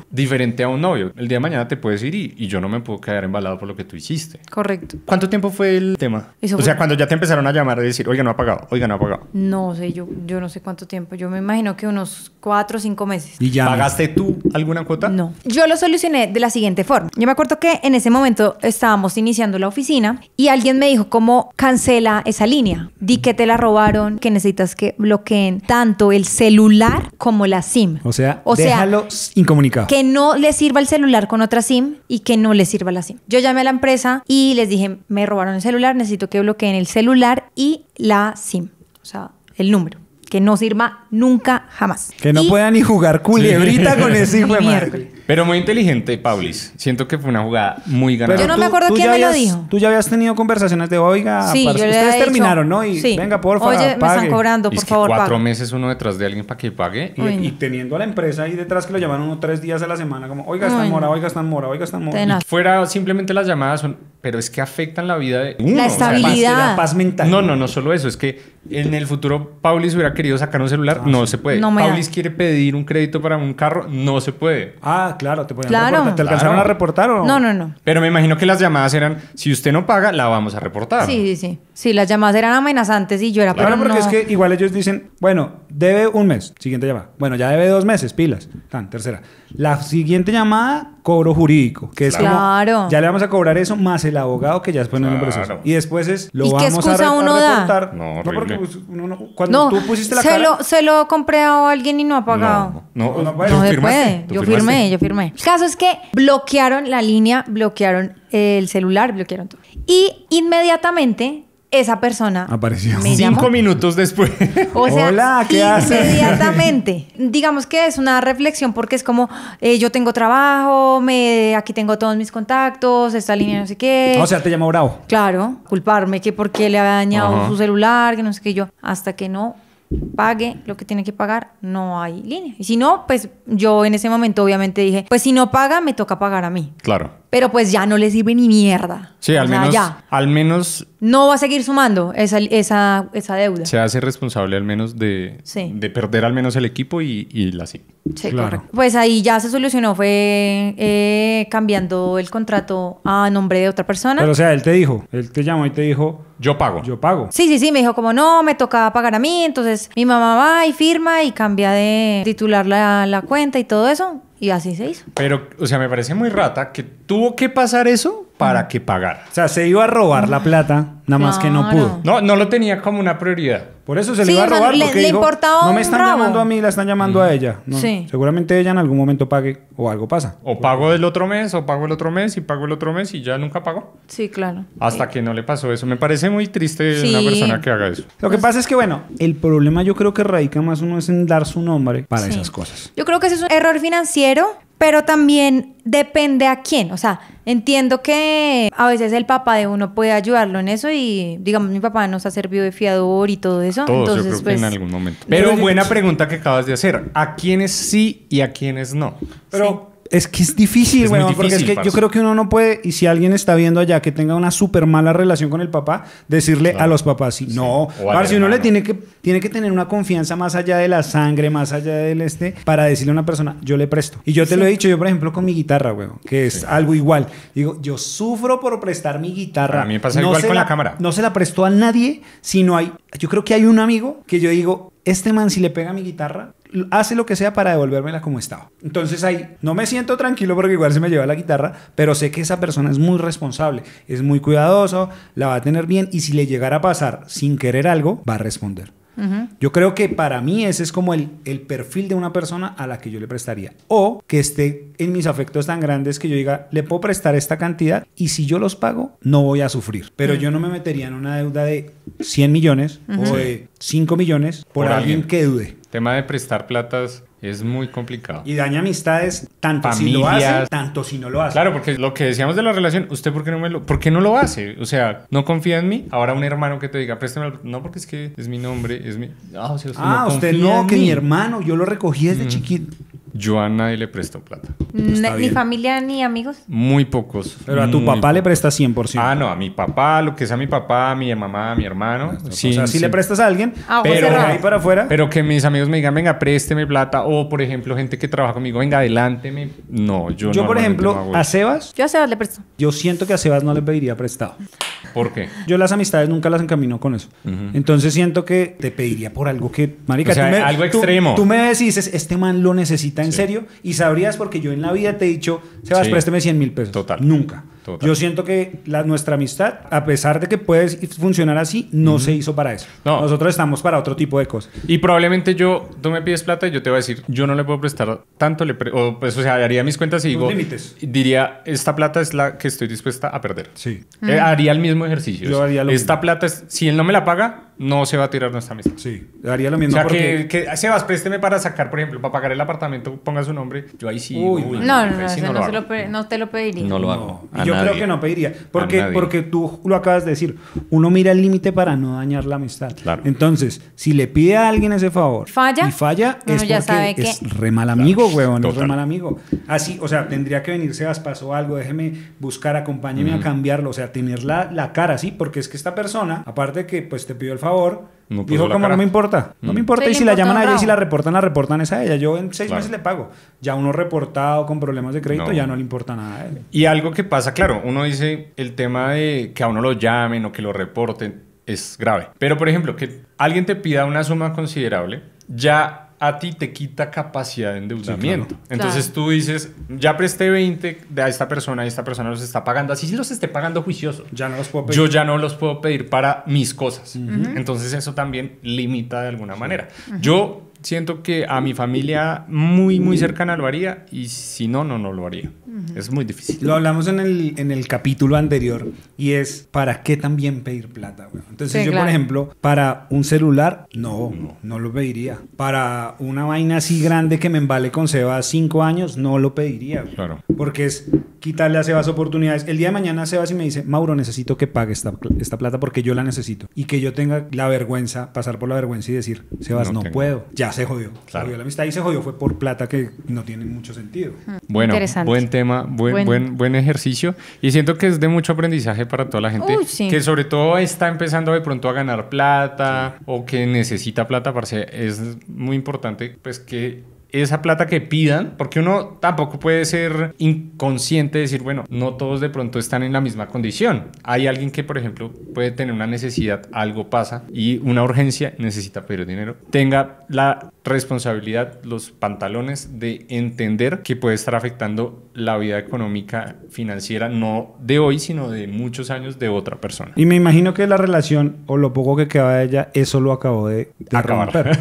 Diferente a un novio. El día de mañana te puedes ir y, yo no me puedo quedar embalado por lo que tú hiciste. Correcto. ¿Cuánto tiempo fue el tema? o sea, cuando ya te empezaron a llamar y decir, oiga, no ha pagado, oiga, no ha pagado. No sé, yo, yo no sé cuánto tiempo. Yo me imagino que unos cuatro o cinco meses. ¿Y ya pagaste tú alguna cuota? No. Yo lo solucioné de la siguiente forma. Yo me acuerdo que en ese momento estábamos iniciando la oficina y alguien me dijo cómo cancela esa línea. Di que te la robaron, que necesitas que bloqueen tanto el celular como la SIM. O sea, o déjalo incomunicado. Que no le sirva el celular con otra SIM y que no le sirva la SIM. Yo llamé a la empresa y les dije, me robaron el celular, necesito que bloqueen el celular y la SIM. O sea, el número que no sirva nunca jamás. Que no pueda ni jugar culebrita con ese hijo de madre. Pero muy inteligente, Paulis. Siento que fue una jugada muy ganadora. Pero yo no me acuerdo quién me lo dijo. Tú ya habías tenido conversaciones de, oiga, ustedes terminaron, ¿no? Y venga, por favor. Oye, pague. me están cobrando, por favor. Cuatro meses uno detrás de alguien para que pague. Y, teniendo a la empresa ahí detrás que lo llamaron uno tres días a la semana, como, oiga, están mora, oiga, están mora, oiga, están mora. fuera simplemente las llamadas, son, pero es que afectan la vida de uno. La estabilidad. paz, la paz mental. No, no, no solo eso. Es que en el futuro Paulis hubiera querido querido sacar un celular, ah, no se puede. Paulis quiere pedir un crédito para un carro, no se puede. Ah, claro, te, claro. ¿Te alcanzaron a reportar o no? No, no, Pero me imagino que las llamadas eran, si usted no paga, la vamos a reportar. Sí, sí, sí. Sí, las llamadas eran amenazantes y yo era Claro, porque es que igual ellos dicen, bueno, debe un mes, siguiente llamada. Bueno, ya debe dos meses, pilas. Tan, tercera. La siguiente llamada, cobro jurídico, que es claro. ya le vamos a cobrar eso más el abogado que ya después no es proceso. Y después es lo ¿Y vamos qué excusa a, uno reportar. Da? No, no porque uno, no, cuando tú pusiste la se lo, se lo compré a alguien y no ha pagado. No, pues no, puede. puede. Yo firmé, yo firmé. El caso es que bloquearon la línea, bloquearon el celular, bloquearon todo. Y inmediatamente esa persona apareció cinco minutos después. Hola, ¿qué haces? Inmediatamente. Digamos que es una reflexión porque es como eh, yo tengo trabajo, me, aquí tengo todos mis contactos, esta línea no sé qué. O sea, te llamó bravo. Claro, culparme que porque le había dañado su celular, que no sé qué yo, hasta que no pague lo que tiene que pagar, no hay línea. Y si no, pues yo en ese momento obviamente dije, pues si no paga, me toca pagar a mí. Claro pero pues ya no le sirve ni mierda. Sí, al menos. Ya. Al menos. No va a seguir sumando esa, esa, esa deuda. Se hace responsable al menos de, sí. de perder al menos el equipo y, y la sí. Sí, claro. Pues ahí ya se solucionó, fue eh, cambiando el contrato a nombre de otra persona. Pero o sea, él te dijo, él te llamó y te dijo. Yo pago. Yo pago. Sí, sí, sí. Me dijo, como no, me toca pagar a mí. Entonces mi mamá va y firma y cambia de titular la, la cuenta y todo eso. Y así se hizo. Pero, o sea, me parece muy rata que tuvo que pasar eso para que pagara. O sea, se iba a robar la plata, nada más que no pudo. No, no lo tenía como una prioridad. Por eso se le va a robar. porque le importaba no me están llamando a mí, la están llamando a ella. Seguramente ella en algún momento pague o algo pasa. O pago el otro mes, o pago el otro mes, y pago el otro mes, y ya nunca pagó. Sí, claro. Hasta que no le pasó eso. Me parece muy triste una persona que haga eso. Lo que pues pasa es que, bueno, el problema yo creo que radica más uno es en dar su nombre para esas cosas. Yo creo que ese es un error financiero, pero también depende a quién. O sea, entiendo que a veces el papá de uno puede ayudarlo en eso y, digamos, mi papá nos ha servido de fiador y todo eso. yo pues, en algún momento. Pero buena pregunta que acabas de hacer. ¿A quiénes sí y a quiénes no? Pero es que es difícil, güey, porque es que yo creo que uno no puede, y si alguien está viendo allá que tenga una súper mala relación con el papá, decirle a los papás, sí, no, si uno le tiene que, tiene que tener una confianza más allá de la sangre, más allá del este, para decirle a una persona, yo le presto. Y yo te lo he dicho, yo por ejemplo con mi guitarra, güey, que es algo igual. Digo, yo sufro por prestar mi guitarra. A mí me pasa igual con la, cámara. No se la prestó a nadie, sino hay, yo creo que hay un amigo que yo digo, este man si le pega mi guitarra, hace lo que sea para devolvérmela como estaba. Entonces ahí no me siento tranquilo porque igual se me lleva la guitarra, pero sé que esa persona es muy responsable, es muy cuidadoso, la va a tener bien y si le llegara a pasar sin querer algo, va a responder. Yo creo que para mí ese es como el, el, perfil de una persona a la que yo le prestaría. O que esté en mis afectos tan grandes que yo diga, le puedo prestar esta cantidad y si yo los pago, no voy a sufrir. Pero yo no me metería en una deuda de 100 millones o de 5 millones por, alguien. alguien que dude tema de prestar platas es muy complicado. Y daña amistades tanto si lo hace, tanto si no lo hace. Claro, porque lo que decíamos de la relación, usted por qué no me lo, por qué no lo hace? O sea, no confía en mí. Ahora un hermano que te diga, "Préstame", no porque es que es mi nombre, es mi Ah, usted ah, no que mi hermano, yo lo recogí desde mm. chiquito. Yo a nadie le presto plata. ¿Mi ¿Ni familia ni amigos? Muy pocos. Pero a tu papá le prestas 100%. Ah, no, a mi papá, lo que es a mi papá, a mi mamá, a mi hermano. Ah, o sea, si le prestas a alguien, ah, pero, ahí para afuera. Pero que mis amigos me digan, venga, présteme plata. O, por ejemplo, gente que trabaja conmigo, venga, adelánteme. No, yo no. Yo, por ejemplo, a Sebas. Yo a Sebas le presto. Yo siento que a Sebas no le pediría prestado. ¿Por qué? Yo las amistades nunca las encamino con eso. Entonces siento que te pediría por algo que, marica, algo extremo. Tú me decís, este man lo necesita en serio y sabrías porque yo en la vida te he dicho, Sebas, préstame 100 mil pesos. Total. Nunca. Yo siento que la, nuestra amistad, a pesar de que puede funcionar así, no se hizo para eso. Nosotros estamos para otro tipo de cosas. Y probablemente yo, tú me pides plata y yo te voy a decir, yo no le puedo prestar tanto, le o, pues, o sea, haría mis cuentas y digo, diría, esta plata es la que estoy dispuesta a perder. Sí. Eh, haría el mismo ejercicio. Yo haría lo esta plata, si él no me la paga, no se va a tirar nuestra amistad. Sí, haría lo mismo. O sea, porque... que, se Sebas, présteme para sacar, por ejemplo, para pagar el apartamento, ponga su nombre. Yo ahí sí. Uy, no, no, pues, no, no, no, no, te lo pediría. No lo hago. yo yo creo que no pediría. Porque, porque tú lo acabas de decir, uno mira el límite para no dañar la amistad. Claro. Entonces, si le pide a alguien ese favor ¿Falla? y falla, es porque que... es re mal amigo, claro. es re mal amigo. Así, o sea, tendría que venir Sebas, pasó algo, déjeme buscar, acompáñeme a cambiarlo, o sea, tener la, cara, sí, porque es que esta persona, aparte que pues te pidió el favor, no Dijo, como no me importa, no me mm. importa. y si la llaman a ella y si la reportan, la reportan es a ella. Yo en seis meses le pago. Ya uno reportado con problemas de crédito, ya no le importa nada a él. Y algo que pasa, claro, uno dice el tema de que a uno lo llamen o que lo reporten es grave. Pero, por ejemplo, que alguien te pida una suma considerable, ya a ti te quita capacidad de endeudamiento. Entonces tú dices, ya presté 20 a esta persona y esta persona los está pagando. Así si los esté pagando juicioso. Ya no los puedo Yo ya no los puedo pedir para mis cosas. Entonces eso también limita de alguna manera. Yo siento que a mi familia muy, muy cercana lo haría y si no, no, no lo haría. Es muy difícil. Lo hablamos en el, en el capítulo anterior y es ¿para qué también pedir plata? Entonces yo, por ejemplo, para un celular, no, no, lo pediría. Para una vaina así grande que me embale con Seba cinco años, no lo pediría. Claro. Porque es, quitarle a Sebas oportunidades. El día de mañana Sebas y me dice, Mauro, necesito que pague esta, plata porque yo la necesito. Y que yo tenga la vergüenza, pasar por la vergüenza y decir, Sebas, no, puedo. Ya se jodió. Se jodió la amistad y se jodió fue por plata que no tiene mucho sentido. Hmm, bueno, buen tema, buen, buen, buen, ejercicio. Y siento que es de mucho aprendizaje para toda la gente. Que sobre todo está empezando de pronto a ganar plata o que necesita plata para Es muy importante pues que esa plata que pidan, porque uno tampoco puede ser inconsciente de decir, bueno, no todos de pronto están en la misma condición. Hay alguien que, por ejemplo, puede tener una necesidad, algo pasa y una urgencia necesita pedir dinero. Tenga la responsabilidad, los pantalones de entender que puede estar afectando la vida económica financiera, no de hoy, sino de muchos años de otra persona. Y me imagino que la relación o lo poco que quedaba de ella, eso lo acabó de, acabar.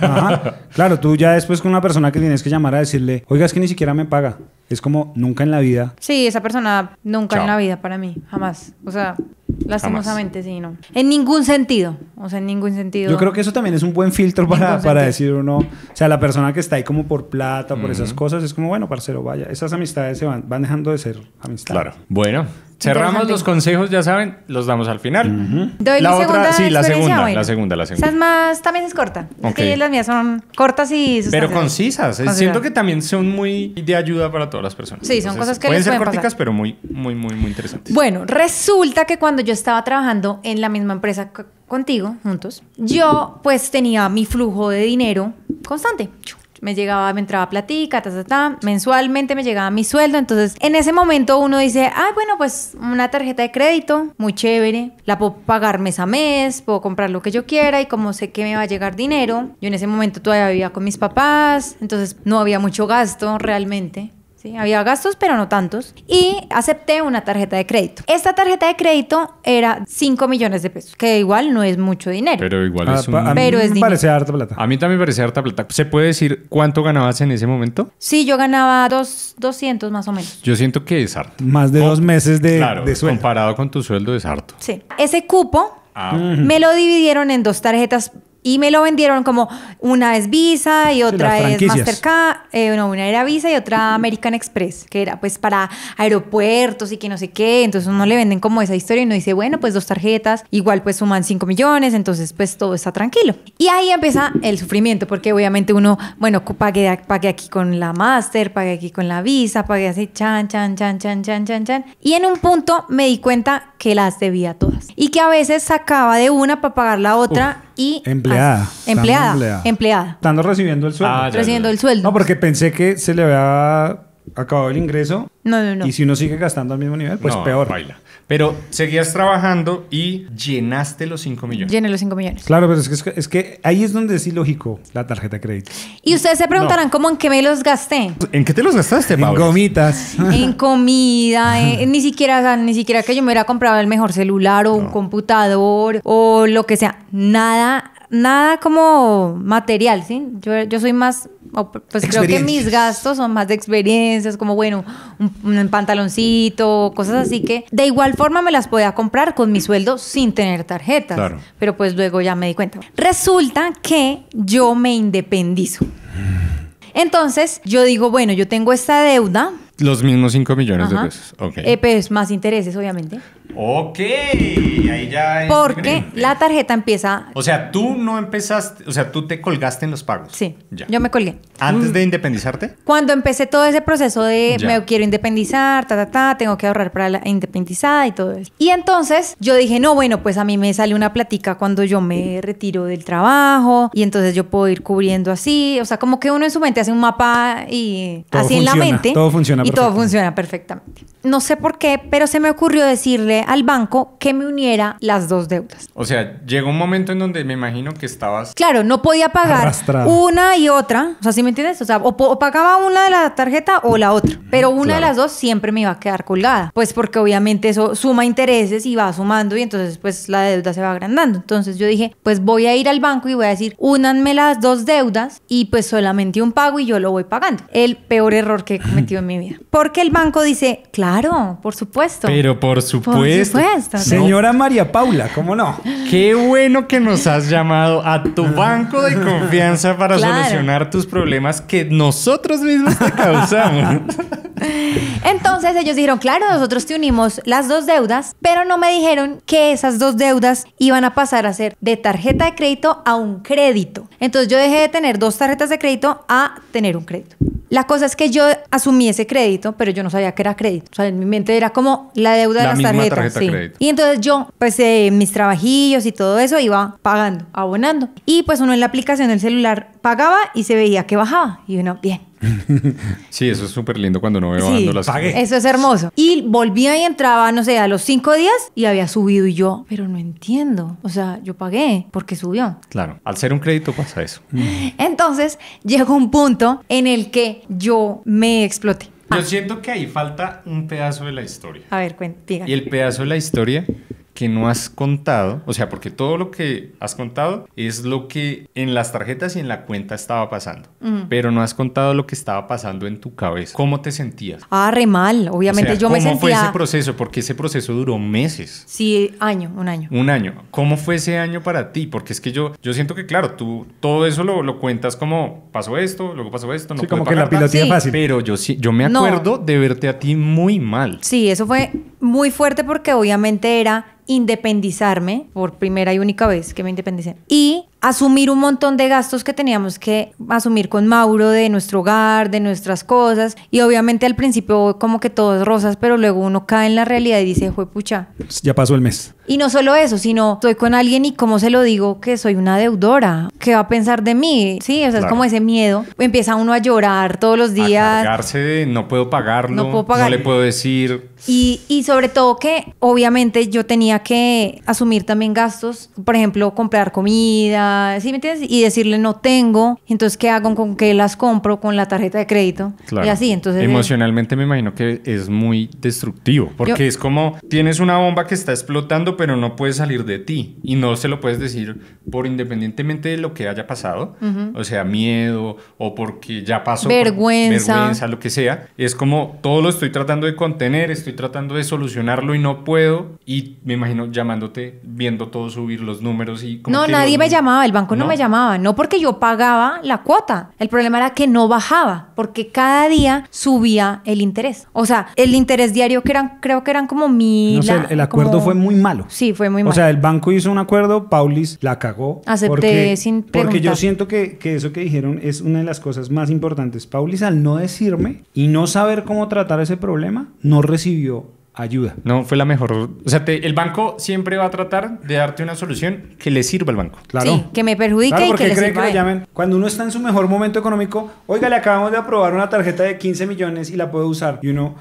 Claro, tú ya después con una persona que tienes que llamar a decirle, oiga, es que ni siquiera me paga. Es como nunca en la vida. Sí, esa persona nunca en la vida para mí, jamás. O sea, lastimosamente, sí, no. En ningún sentido, o sea, en ningún sentido. Yo creo que eso también es un buen filtro para, para decir uno, o sea, la persona que está ahí como por plata, por esas cosas, es como, bueno, parcero, vaya, esas amistades se van, van dejando de ser amistades. Claro. Bueno, Cerramos los consejos, ya saben, los damos al final. Doy la mi sí, la segunda, la segunda, la segunda. más también es corta. las mías son cortas y Pero concisas. Eh, siento que también son muy de ayuda para todas las personas. Sí, son cosas que pueden ser corticas, pero muy, muy, muy, muy interesantes. Bueno, resulta que cuando yo estaba trabajando en la misma empresa contigo, juntos, yo pues tenía mi flujo de dinero constante me llegaba, me entraba platica, ta, mensualmente me llegaba mi sueldo, entonces en ese momento uno dice, ah, bueno, pues una tarjeta de crédito, muy chévere, la puedo pagar mes a mes, puedo comprar lo que yo quiera y como sé que me va a llegar dinero, yo en ese momento todavía vivía con mis papás, entonces no había mucho gasto realmente. Sí, había gastos, pero no tantos. Y acepté una tarjeta de crédito. Esta tarjeta de crédito era 5 millones de pesos, que igual no es mucho dinero. Pero igual ah, es un... A parece harta plata. A mí también me parece harta plata. ¿Se puede decir cuánto ganabas en ese momento? Sí, yo ganaba dos, 200 más o menos. Yo siento que es harto. Más de dos meses de, sueldo. Comparado con tu sueldo es harto. Sí. Ese cupo ah. Me lo dividieron en dos tarjetas y me lo vendieron como una es Visa y otra es Mastercard, eh, una era Visa y otra American Express, que era pues para aeropuertos y que no sé qué. Entonces uno le venden como esa historia y uno dice, bueno, pues dos tarjetas, igual pues suman 5 millones, entonces pues todo está tranquilo. Y ahí empieza el sufrimiento, porque obviamente uno, bueno, pague aquí con la Master, pague aquí con la Visa, pague así, chan, chan, chan, chan, chan, chan, chan. Y en un punto me di cuenta que las debía todas y que a veces sacaba de una para pagar la otra. Empleada. empleada. Empleada. Estando recibiendo el sueldo. Ah, recibiendo el sueldo. No, porque pensé que se le había acabado el ingreso. No, no, no. Y si uno sigue gastando al mismo nivel, pues peor. Baila. Pero seguías trabajando y llenaste los 5 millones. Llené los 5 millones. Claro, pero es que, es que ahí es donde es ilógico la tarjeta de crédito. Y ustedes se preguntarán, ¿cómo en qué me los gasté? ¿En qué te los gastaste, Pablo? En gomitas. en comida. ni, siquiera, ni siquiera que yo me hubiera comprado el mejor celular o un computador o lo que sea. Nada nada como material, ¿sí? Yo, soy más, pues creo que mis gastos son más de experiencias, como bueno, un, pantaloncito, cosas así que de igual forma me las podía comprar con mi sueldo sin tener tarjetas. Pero pues luego ya me di cuenta. Resulta que yo me independizo. Entonces yo digo, bueno, yo tengo esta deuda. Los mismos 5 millones de pesos. Okay. Eh, pues más intereses, obviamente. Ok, ahí ya. Es Porque la tarjeta empieza. O sea, tú no empezaste, o sea, tú te colgaste en los pagos. Sí, ya. yo me colgué. ¿Antes mm. de independizarte? Cuando empecé todo ese proceso de me quiero independizar, ta, ta, ta, tengo que ahorrar para la independizada y todo eso. Y entonces yo dije, no, bueno, pues a mí me sale una platica cuando yo me retiro del trabajo y entonces yo puedo ir cubriendo así. O sea, como que uno en su mente hace un mapa y así en la mente. Todo funciona. Y todo funciona perfectamente. No sé por qué, pero se me ocurrió decirle al banco que me uniera las dos deudas. O sea, llegó un momento en donde me imagino que estabas... Claro, no podía pagar una y otra. O sea, ¿sí me entiendes? O sea, o, pagaba una de la tarjeta o la otra. Pero una de las dos siempre me iba a quedar colgada. Pues porque obviamente eso suma intereses y va sumando y entonces pues la deuda se va agrandando. Entonces yo dije, pues voy a ir al banco y voy a decir, únanme las dos deudas y pues solamente un pago y yo lo voy pagando. El peor error que he cometido en mi vida. Porque el banco dice, claro, por supuesto. Pero por supuesto. Este. Este. Señora María Paula, ¿cómo no? Qué bueno que nos has llamado a tu banco de confianza para solucionar tus problemas que nosotros mismos te causamos. Entonces ellos dijeron, claro, nosotros te unimos las dos deudas, pero no me dijeron que esas dos deudas iban a pasar a ser de tarjeta de crédito a un crédito. Entonces yo dejé de tener dos tarjetas de crédito a tener un crédito. La cosa es que yo asumí ese crédito, pero yo no sabía que era crédito. O sea, en mi mente era como la deuda de las tarjetas y entonces yo, pues eh, mis trabajillos y todo eso iba pagando, abonando. Y pues uno en la aplicación del celular pagaba y se veía que bajaba. Y uno, bien, sí, eso es súper lindo cuando no veo bajando las Eso es hermoso. Y volvía y entraba, no sé, a los cinco días y había subido y yo, pero no entiendo. O sea, yo pagué porque subió. Claro, al ser un crédito pasa eso. Entonces llegó un punto en el que yo me exploté. Ah. Yo siento que ahí falta un pedazo de la historia. A ver, cuéntame. Y el pedazo de la historia que no has contado, o sea, porque todo lo que has contado es lo que en las tarjetas y en la cuenta estaba pasando, mm. pero no has contado lo que estaba pasando en tu cabeza. ¿Cómo te sentías? Ah, re mal, obviamente yo me sentía... ¿Cómo fue ese proceso? Porque ese proceso duró meses. Sí, año, un año. Un año. ¿Cómo fue ese año para ti? Porque es que yo, yo siento que, claro, tú todo eso lo, lo cuentas como pasó esto, luego pasó esto, no Sí, como que la pilotía fácil. Pero yo, yo me acuerdo de verte a ti muy mal. Sí, eso fue muy fuerte porque obviamente era independizarme por primera y única vez que me independicé y asumir un montón de gastos que teníamos que asumir con Mauro de nuestro hogar, de nuestras cosas. Y obviamente al principio como que todo es rosas, pero luego uno cae en la realidad y dice, fue pucha. Ya pasó el mes. Y no solo eso, sino estoy con alguien y cómo se lo digo que soy una deudora, ¿Qué va a pensar de mí, sí, o sea, es como ese miedo. Empieza uno a llorar todos los días. no puedo pagarlo, no, puedo pagarlo. no le puedo decir. Y, y sobre todo que obviamente yo tenía que asumir también gastos, por ejemplo, comprar comida, Ah, me Y decirle no tengo, entonces ¿qué hago con que las compro? Con la tarjeta de crédito. Y así, entonces... Eh, Emocionalmente me imagino que es muy destructivo, porque es como tienes una bomba que está explotando, pero no puede salir de ti y no se lo puedes decir por independientemente de lo que haya pasado, o sea, miedo o porque ya pasó. Vergüenza. Vergüenza, lo que sea. Es como todo lo estoy tratando de contener, estoy tratando de solucionarlo y no puedo. Y me imagino llamándote, viendo todo subir los números y... Como no, nadie me mm, llamaba el banco no. me llamaba, no porque yo pagaba la cuota, el problema era que no bajaba, porque cada día subía el interés. O sea, el interés diario que eran, creo que eran como mil... Ah, el, acuerdo fue muy malo. Sí, fue muy malo. O sea, el banco hizo un acuerdo, Paulis la cagó. Acepté porque, sin Porque yo siento que, que eso que dijeron es una de las cosas más importantes. Paulis al no decirme y no saber cómo tratar ese problema, no recibió ayuda. No, fue la mejor. O sea, el banco siempre va a tratar de darte una solución que le sirva al banco. Claro. Sí, que me perjudique y que le Que lo llamen. Cuando uno está en su mejor momento económico, oiga, le acabamos de aprobar una tarjeta de 15 millones y la puedo usar. Y uno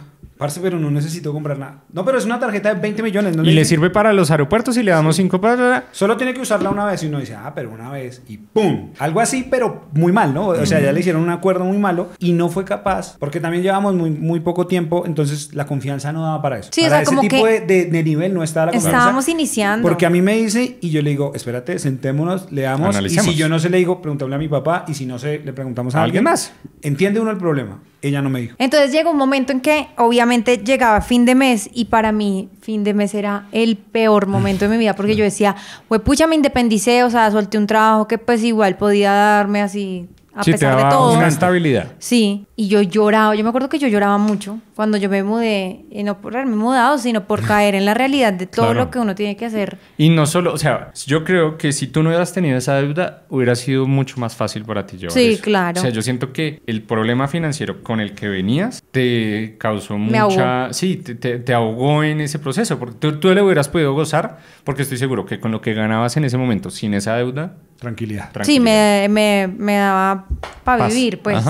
pero no necesito comprar nada. No, pero es una tarjeta de 20 millones. ¿no? y le sirve para los aeropuertos y le damos 5 para... Solo tiene que usarla una vez y uno dice, ah, pero una vez y ¡pum! Algo así, pero muy mal, ¿no? O sea, ya le hicieron un acuerdo muy malo y no fue capaz, porque también llevamos muy, muy poco tiempo, entonces la confianza no daba para eso. Sí, para ese como tipo que de, nivel no estaba la confianza. Estábamos iniciando. Porque a mí me dice y yo le digo, espérate, sentémonos, damos Y si yo no sé, le digo, pregúntale a mi papá y si no sé, le preguntamos a, ¿A alguien más. Entiende uno el problema. Ella no me dijo. Entonces llegó un momento en que obviamente llegaba fin de mes y para mí fin de mes era el peor momento de mi vida porque yo decía, pues pucha, me independicé, o sea, solté un trabajo que pues igual podía darme así a pesar de todo. Una estabilidad. Sí, y yo lloraba, yo me acuerdo que yo lloraba mucho cuando yo me mudé, y no por haberme mudado, sino por mm. caer en la realidad de todo lo que uno tiene que hacer. Y no solo, o sea, yo creo que si tú no hubieras tenido esa deuda, hubiera sido mucho más fácil para ti llevar Sí, claro. O sea, yo siento que el problema financiero con el que venías te causó mucha... Sí, te, ahogó en ese proceso, porque tú, tú le hubieras podido gozar, porque estoy seguro que con lo que ganabas en ese momento, sin esa deuda, Tranquilidad. tranquilidad. Sí, me, daba para vivir, pues.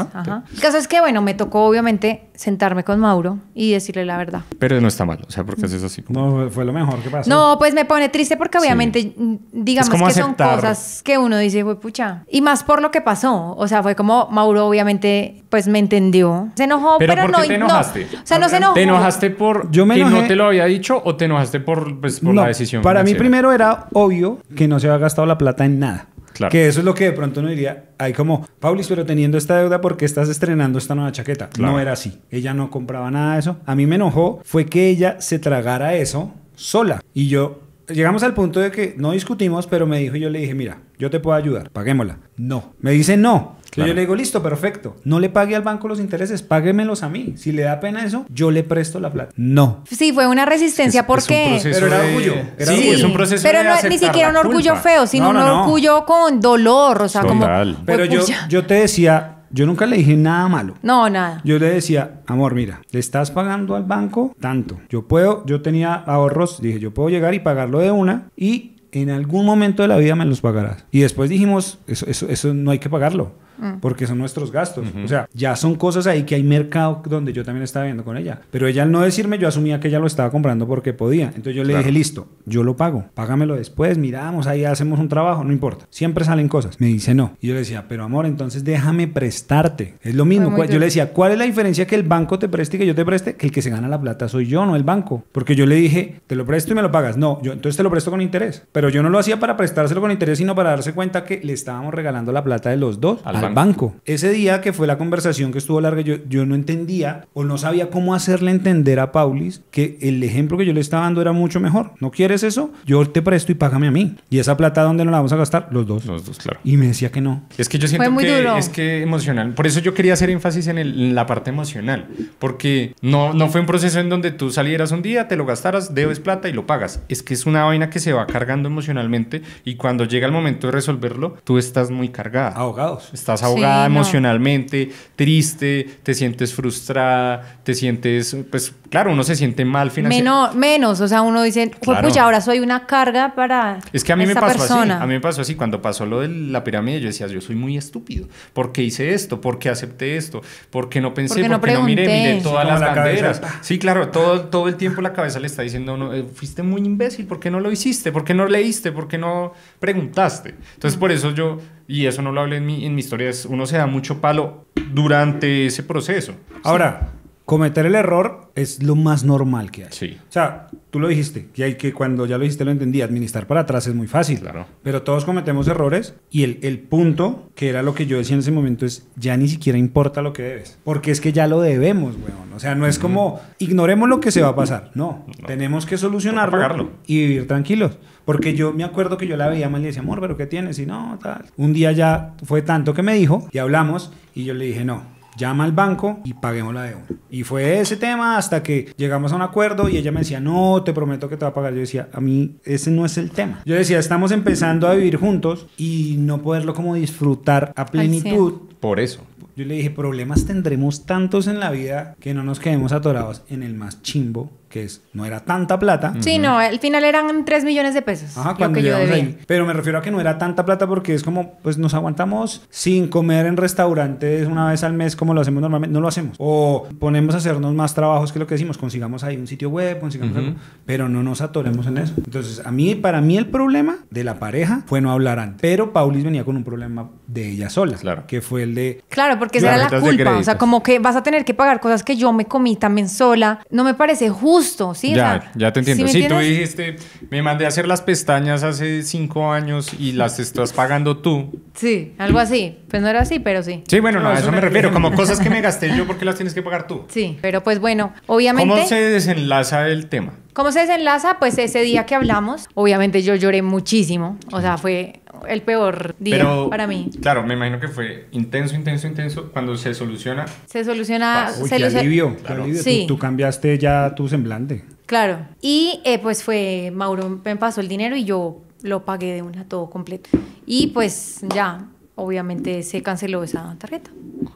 El caso es que, bueno, me tocó obviamente sentarme con Mauro y decirle la verdad. Pero no está mal, o sea, porque es así. Como... No, fue lo mejor que pasó. No, pues me pone triste porque obviamente, mm, digamos que son cosas que uno dice, pucha. Y más por lo que pasó, o sea, fue como Mauro obviamente, pues me entendió. Se enojó, pero, no, te enojaste? O sea, no se enojó. ¿Te enojaste por Yo me que no te lo había dicho o te enojaste por, pues, la decisión? Para mí primero era obvio que no se había gastado la plata en nada. Que eso es lo que de pronto uno diría, hay como, Paulis, pero teniendo esta deuda, porque estás estrenando esta nueva chaqueta? No era así. Ella no compraba nada de eso. A mí me enojó fue que ella se tragara eso sola. Y yo, llegamos al punto de que no discutimos, pero me dijo, y yo le dije, mira, yo te puedo ayudar, paguémosla. No. Me dice no. Yo le digo, listo, perfecto. No le pague al banco los intereses, páguemelos a mí. Si le da pena eso, yo le presto la plata. No. Sí, fue una resistencia porque... Es un pero era orgullo. Era es un proceso Pero no, ni siquiera un orgullo feo, sino un orgullo con dolor. O sea, como... Pero yo, yo te decía, yo nunca le dije nada malo. No, nada. Yo le decía, amor, mira, le estás pagando al banco tanto. Yo puedo, yo tenía ahorros, dije, yo puedo llegar y pagarlo de una y en algún momento de la vida me los pagarás. Y después dijimos, eso no hay que pagarlo. Mm. porque son nuestros gastos. O sea, ya son cosas ahí que hay mercado donde yo también estaba viendo con ella. Pero ella al no decirme, yo asumía que ella lo estaba comprando porque podía. Entonces yo le dije, listo, yo lo pago, págamelo después, miramos, ahí hacemos un trabajo, no importa. Siempre salen cosas. Me dice no. Y yo le decía, pero amor, entonces déjame prestarte. Es lo mismo. Pues, yo le decía, ¿cuál es la diferencia que el banco te preste y que yo te preste? Que el que se gana la plata soy yo, no el banco. Porque yo le dije, te lo presto y me lo pagas. No, yo entonces te lo presto con interés. Pero yo no lo hacía para prestárselo con interés, sino para darse cuenta que le estábamos regalando la plata de los dos al banco banco. Ese día que fue la conversación que estuvo larga, yo, yo no entendía o no sabía cómo hacerle entender a Paulis que el ejemplo que yo le estaba dando era mucho mejor. ¿No quieres eso? Yo te presto y págame a mí. ¿Y esa plata dónde nos la vamos a gastar? Los dos. Los dos, claro. Y me decía que no. Es que yo siento muy que es que emocional. Por eso yo quería hacer énfasis en, la parte emocional. Porque no, no fue un proceso en donde tú salieras un día, te lo gastaras, debes plata y lo pagas. Es que es una vaina que se va cargando emocionalmente y cuando llega el momento de resolverlo, tú estás muy cargada. Ahogados. Estás ahogada emocionalmente, triste, te sientes frustrada, te sientes, pues claro, uno se siente mal financieramente. Menos, menos, o sea, uno dice, pues ya ahora soy una carga para Es que a mí me pasó así, a mí me pasó así, cuando pasó lo de la pirámide, yo decía, yo soy muy estúpido, ¿por qué hice esto? ¿Por qué acepté esto? ¿Por qué no pensé? ¿Por qué no, miré? Miré todas las la Sí, claro, todo, todo el tiempo la cabeza le está diciendo, no, eh, fuiste muy imbécil, ¿por qué no lo hiciste? ¿Por qué no leíste? ¿Por qué no preguntaste? Entonces, mm. por eso yo y eso no lo hablé en mi, en historia, es uno se da mucho palo durante ese proceso. Ahora, cometer el error es lo más normal que hay. Sí. O sea, tú lo dijiste, Y hay que cuando ya lo dijiste lo entendí, administrar para atrás es muy fácil. Claro. Pero todos cometemos errores y el, punto, que era lo que yo decía en ese momento, es ya ni siquiera importa lo que debes. Porque es que ya lo debemos, weón. O sea, no es como ignoremos lo que se va a pasar. No, tenemos que solucionarlo y vivir tranquilos. Porque yo me acuerdo que yo la veía mal y decía, amor, pero ¿qué tienes? Y no, tal. Un día ya fue tanto que me dijo y hablamos y yo le dije, no, llama al banco y paguemos la deuda. Y fue ese tema hasta que llegamos a un acuerdo y ella me decía, no, te prometo que te va a pagar. Yo decía, a mí ese no es el tema. Yo decía, estamos empezando a vivir juntos y no poderlo como disfrutar a plenitud. Por eso. Yo le dije, problemas tendremos tantos en la vida que no nos quedemos atorados en el más chimbo que es, no era tanta plata. Sí, no, al final eran 3 millones de pesos. Ajá, cuando lo Ahí. Pero me refiero a que no era tanta plata porque es como, pues nos aguantamos sin comer en restaurantes una vez al mes como lo hacemos normalmente, no lo hacemos. O ponemos a hacernos más trabajos que lo que decimos, consigamos ahí un sitio web, consigamos algo, pero no nos atoremos en eso. Entonces, a mí, para mí el problema de la pareja fue no hablar antes. Pero Paulis venía con un problema de ella sola, claro. que fue el de... Claro, porque era la culpa, o sea, como que vas a tener que pagar cosas que yo me comí también sola, no me parece justo gusto, ¿sí? Ya, ya te entiendo. Si ¿Sí tú dijiste, me mandé a hacer las pestañas hace cinco años y las estás pagando tú. Sí, algo así. Pues no era así, pero sí. Sí, bueno, no, a eso me refiero. Como cosas que me gasté yo, ¿por qué las tienes que pagar tú? Sí, pero pues bueno, obviamente... ¿Cómo se desenlaza el tema? ¿Cómo se desenlaza? Pues ese día que hablamos, obviamente yo lloré muchísimo. O sea, fue el peor día para mí. Claro, me imagino que fue intenso, intenso, intenso. Cuando se soluciona. Se soluciona. Uy, se qué alivio, claro. Tú, cambiaste ya tu semblante. Claro. Y eh, pues fue, Mauro me pasó el dinero y yo lo pagué de una todo completo. Y pues ya, obviamente se canceló esa tarjeta.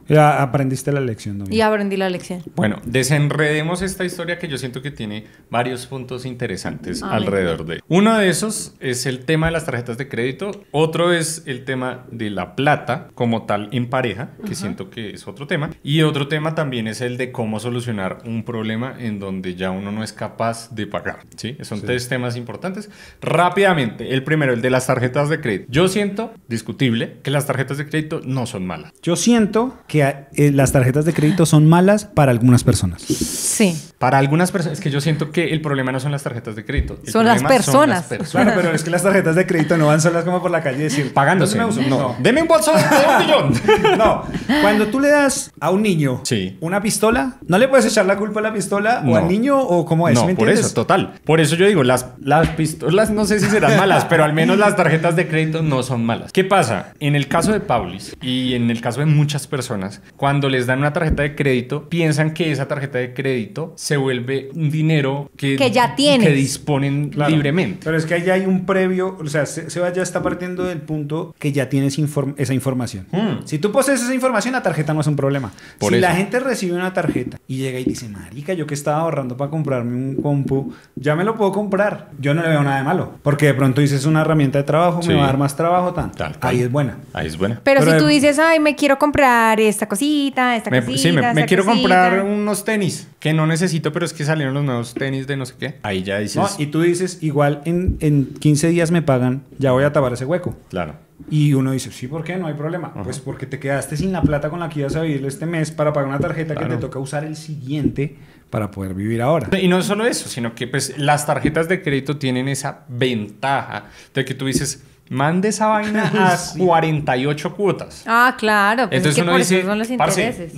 Ya aprendiste la lección, ¿no? Y aprendí la lección. Bueno, desenredemos esta historia que yo siento que tiene varios puntos interesantes alrededor de. Uno de esos es el tema de las tarjetas de crédito, otro es el tema de la plata como tal en pareja, que siento que es otro tema, y otro tema también es el de cómo solucionar un problema en donde ya uno no es capaz de pagar, ¿sí? Son tres temas importantes. Rápidamente, el primero, el de las tarjetas de crédito. Yo siento discutible que las tarjetas de crédito no son malas. Yo siento que ah, eh, las tarjetas de crédito son malas para algunas personas. Sí. Para algunas personas, es que yo siento que el problema no son las tarjetas de crédito. son, las personas. son pero es que las tarjetas de crédito no van solas como por la calle y decir, pagándose. No, Deme un bolso de un millón. no. Cuando tú le das a un niño una pistola, no le puedes echar la culpa a la pistola o al niño o cómo es. No, por eso, total. Por eso yo digo, las, las pistolas no sé si serán malas, pero al menos las tarjetas de crédito no son malas. ¿Qué pasa? En el caso de Paulis y en el caso de muchas personas, cuando les dan una tarjeta de crédito, piensan que esa tarjeta de crédito se vuelve un dinero que, ya tienen, Que disponen libremente. Pero es que ahí hay un previo, o sea, se, ya está partiendo del punto que ya tienes inform esa información. Mm. Si tú posees esa información, la tarjeta no es un problema. si la gente recibe una tarjeta y llega y dice, marica, yo que estaba ahorrando para comprarme un compu, ya me lo puedo comprar. Yo no le veo nada de malo. Porque de pronto dices, una herramienta de trabajo, me va a dar más trabajo, Ahí es buena. Ahí pero, si tú eh, dices, ay, me quiero comprar esta cosita, esta me, cosita. Sí, me, quiero comprar unos tenis que no necesito, pero es que salieron los nuevos tenis de no sé qué. Ahí ya dices. No, y tú dices, igual en, 15 días me pagan, ya voy a tapar ese hueco. Claro. Y uno dice, sí, ¿por qué? No hay problema. Pues porque te quedaste sin la plata con la que ibas a vivir este mes para pagar una tarjeta que te toca usar el siguiente para poder vivir ahora. Y no es solo eso, sino que pues las tarjetas de crédito tienen esa ventaja de que tú dices, mande esa vaina a 48 cuotas. Ah, claro. Entonces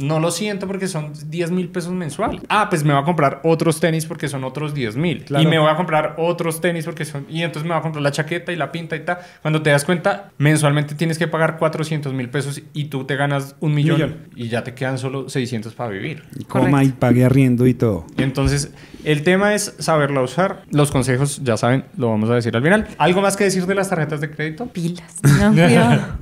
no lo siento porque son 10 mil pesos mensuales. Ah, pues me va a comprar otros tenis porque son otros 10 mil. Y me voy a comprar otros tenis porque son... Y entonces me va a comprar la chaqueta y la pinta y tal. Cuando te das cuenta, mensualmente tienes que pagar 400 mil pesos y tú te ganas un millón, y ya te quedan solo 600 para vivir. Y coma y pague arriendo y todo. Entonces, el tema es saberla usar. Los consejos, ya saben, lo vamos a decir al final. ¿Algo más que decir de las tarjetas de Pilas.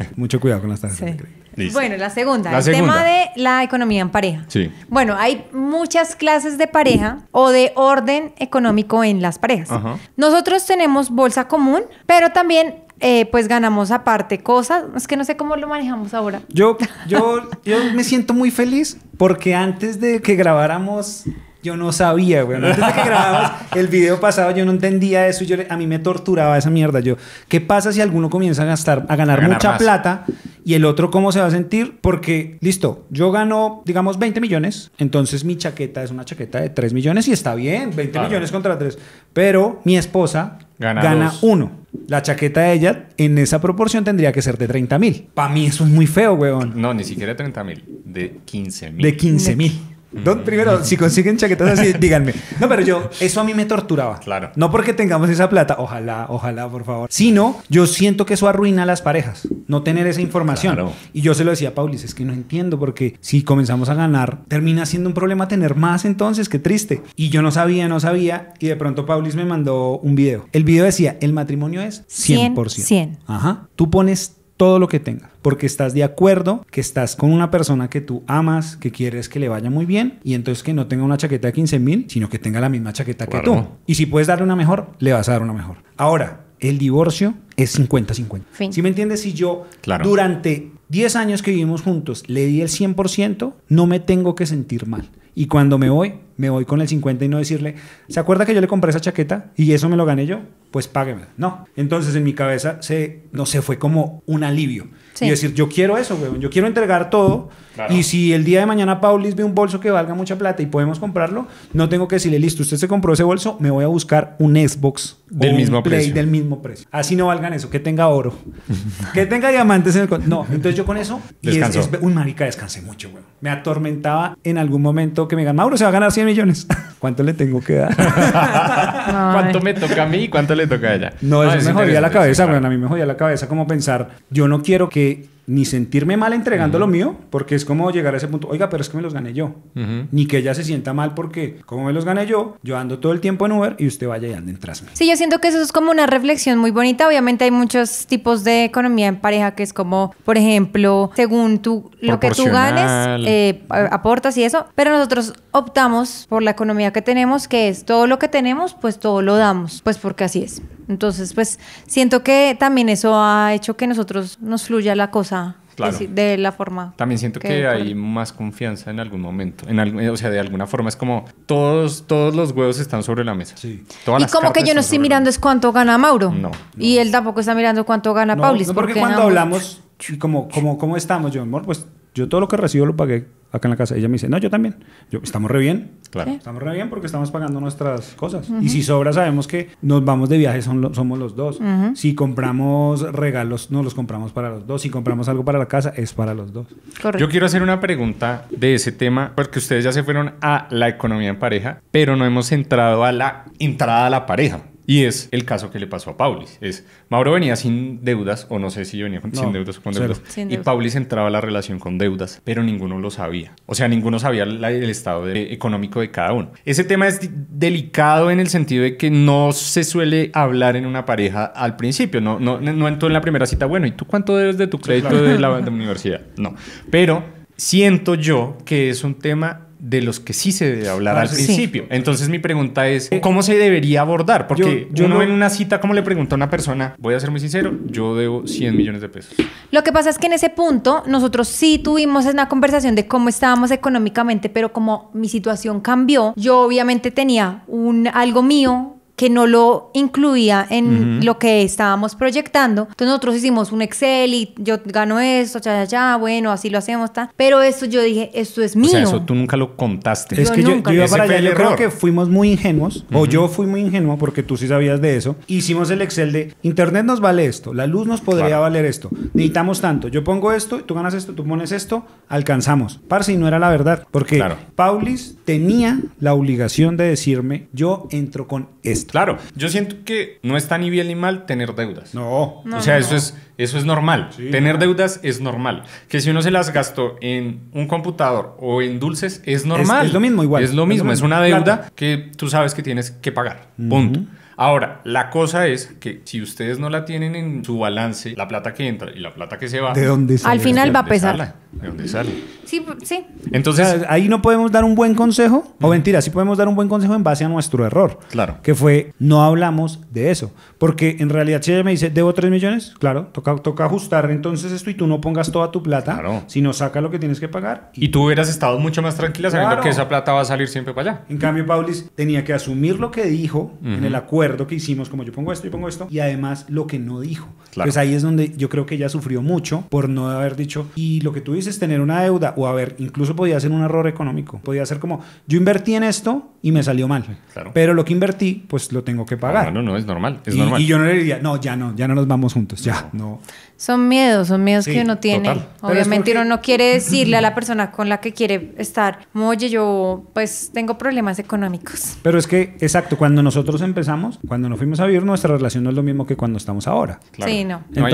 Mucho cuidado con las tarjetas Bueno, la segunda, el tema de la economía en pareja. Sí. Bueno, hay muchas clases de pareja o de orden económico en las parejas. Nosotros tenemos bolsa común, pero también eh, pues ganamos aparte cosas. Es que no sé cómo lo manejamos ahora. Yo, yo, yo me siento muy feliz porque antes de que grabáramos yo no sabía, güey. el video pasado, yo no entendía eso. Y a mí me torturaba esa mierda. Yo, ¿qué pasa si alguno comienza a gastar, a ganar, mucha plata y el otro cómo se va a sentir? Porque, listo, yo gano, digamos, 20 millones. Entonces mi chaqueta es una chaqueta de 3 millones y está bien, 20 millones contra 3. Pero mi esposa gana, 1 uno. La chaqueta de ella en esa proporción tendría que ser de 30 mil. Para mí eso es muy feo, weón. No, ni siquiera 30 mil. De 15 mil. De 15 mil. Don, mm. primero, si consiguen chaquetas así, díganme. No, pero yo, eso a mí me torturaba. Claro. No porque tengamos esa plata, ojalá, ojalá, por favor. Sino, yo siento que eso arruina a las parejas, no tener esa información. Claro. Y yo se lo decía a Paulis, es que no entiendo, porque si comenzamos a ganar, termina siendo un problema tener más entonces, qué triste. Y yo no sabía, no sabía, y de pronto Paulis me mandó un video. El video decía, el matrimonio es 100%. 100. 100. Ajá. Tú pones todo lo que tengas, porque estás de acuerdo que estás con una persona que tú amas, que quieres que le vaya muy bien, y entonces que no tenga una chaqueta de 15 mil, sino que tenga la misma chaqueta que tú. Y si puedes darle una mejor, le vas a dar una mejor. Ahora, el divorcio es 50-50. Si ¿Sí me entiendes? Si yo durante 10 años que vivimos juntos le di el 100%, no me tengo que sentir mal. Y cuando me voy, me voy con el 50 y no decirle, ¿se acuerda que yo le compré esa chaqueta y eso me lo gané yo? Pues págueme. No. Entonces en mi cabeza se, no se fue como un alivio. Y decir, yo quiero eso, weón, yo quiero entregar todo. Y si el día de mañana Paulis ve un bolso que valga mucha plata y podemos comprarlo, no tengo que decirle, listo, usted se compró ese bolso, me voy a buscar un Xbox del mismo precio. del mismo precio. Así no valgan eso, que tenga oro, que tenga diamantes en el... No, entonces yo con eso... un marica descansé mucho, weón. Me atormentaba en algún momento que me digan, Mauro se va a ganar 100 millones. ¿Cuánto le tengo que dar? ¿Cuánto me toca a mí y cuánto le toca a ella? No, eso me jodía la cabeza, bueno, a mí me jodía la cabeza como pensar, yo no quiero que ni sentirme mal entregando lo mío, porque es como llegar a ese punto, oiga, pero es que me los gané yo. Ni que ella se sienta mal porque, como me los gané yo, yo ando todo el tiempo en Uber y usted vaya y ande en trasme. Sí, yo siento que eso es como una reflexión muy bonita. Obviamente hay muchos tipos de economía en pareja que es como, por ejemplo, según tú, lo que tú ganes, eh, aportas y eso, pero nosotros optamos por la economía que tenemos, que es todo lo que tenemos, pues todo lo damos, pues porque así es. Entonces, pues siento que también eso ha hecho que nosotros nos fluya la cosa Claro. de la forma. También siento que, hay más confianza en algún momento. En eh, o sea, de alguna forma es como todos, todos los huevos están sobre la mesa. Sí. y como que yo no estoy mirando es cuánto gana Mauro. No, Y él tampoco está mirando cuánto gana Paulis. No, porque, cuando hablamos, como, como, ¿cómo estamos, yo, amor? Pues yo todo lo que recibo lo pagué acá en la casa. Ella me dice, no, yo también. Yo, estamos re bien. Claro. Estamos re bien porque estamos pagando nuestras cosas. Y si sobra, sabemos que nos vamos de viaje, somos los dos. Si compramos regalos, nos los compramos para los dos. Si compramos algo para la casa, es para los dos. Yo quiero hacer una pregunta de ese tema, porque ustedes ya se fueron a la economía en pareja, pero no hemos entrado a la entrada a la pareja. Y es el caso que le pasó a Paulis. Es, Mauro venía sin deudas, o no sé si yo venía sin deudas o con deudas. Y Paulis entraba a la relación con deudas, pero ninguno lo sabía. O sea, ninguno sabía el estado económico de cada uno. Ese tema es delicado en el sentido de que no se suele hablar en una pareja al principio. No, no, entró en la primera cita, bueno, ¿y tú cuánto debes de tu crédito de, la, de la universidad? No. Pero siento yo que es un tema de los que sí se debe hablar ah, al principio. Entonces mi pregunta es, ¿cómo se debería abordar? Porque yo, no... en una cita, Como le pregunto a una persona? Voy a ser muy sincero, yo debo 100 millones de pesos. Lo que pasa es que en ese punto nosotros sí tuvimos una conversación de cómo estábamos económicamente, pero como mi situación cambió, yo obviamente tenía un algo mío, que no lo incluía en lo que estábamos proyectando. Entonces nosotros hicimos un Excel y yo gano esto, ya, ya, ya, bueno, así lo hacemos, ta. pero esto yo dije, esto es mío. O sea, eso tú nunca lo contaste. Es que yo, para allá, yo creo que fuimos muy ingenuos, o yo fui muy ingenuo porque tú sí sabías de eso. Hicimos el Excel de, Internet nos vale esto, la luz nos podría valer esto, necesitamos tanto, yo pongo esto, tú ganas esto, tú pones esto, alcanzamos. Parce, y no era la verdad, porque Paulis tenía la obligación de decirme, yo entro con esto. Claro, yo siento que no está ni bien ni mal tener deudas. No. o sea, eso es eso es normal. tener deudas es normal. Que si uno se las gastó en un computador o en dulces es normal. Es, lo mismo igual. Es lo mismo, es, una deuda que tú sabes que tienes que pagar. Punto. Ahora, la cosa es que si ustedes no la tienen en su balance, la plata que entra y la plata que se va, ¿de dónde Al final va a pesar de dónde sale. Sí, sí. Entonces, ahí no podemos dar un buen consejo, o mentira, sí podemos dar un buen consejo en base a nuestro error. Claro. Que fue, no hablamos de eso. Porque en realidad, si ella me dice, debo 3 millones, claro, toca, toca ajustar entonces esto y tú no pongas toda tu plata, sino saca lo que tienes que pagar. Y, tú hubieras estado mucho más tranquila sabiendo que esa plata va a salir siempre para allá. En cambio, Paulis tenía que asumir lo que dijo en el acuerdo que hicimos, como yo pongo esto, Y pongo esto, y además lo que no dijo. Pues ahí es donde yo creo que ella sufrió mucho por no haber dicho, y lo que tú dices, tener una deuda o a ver incluso podía ser un error económico. Podía ser como, yo invertí en esto y me salió mal. Pero lo que invertí, pues lo tengo que ah, pagar. No, no, no, es normal. y, yo no le diría, no, ya no, ya no nos vamos juntos, ya, no. Son miedos, son miedos que uno tiene. Obviamente uno no quiere decirle a la persona con la que quiere estar, oye, yo pues tengo problemas económicos. Pero es que, exacto, cuando nosotros empezamos, cuando nos fuimos a vivir, nuestra relación no es lo mismo que cuando estamos ahora. Sí, no. no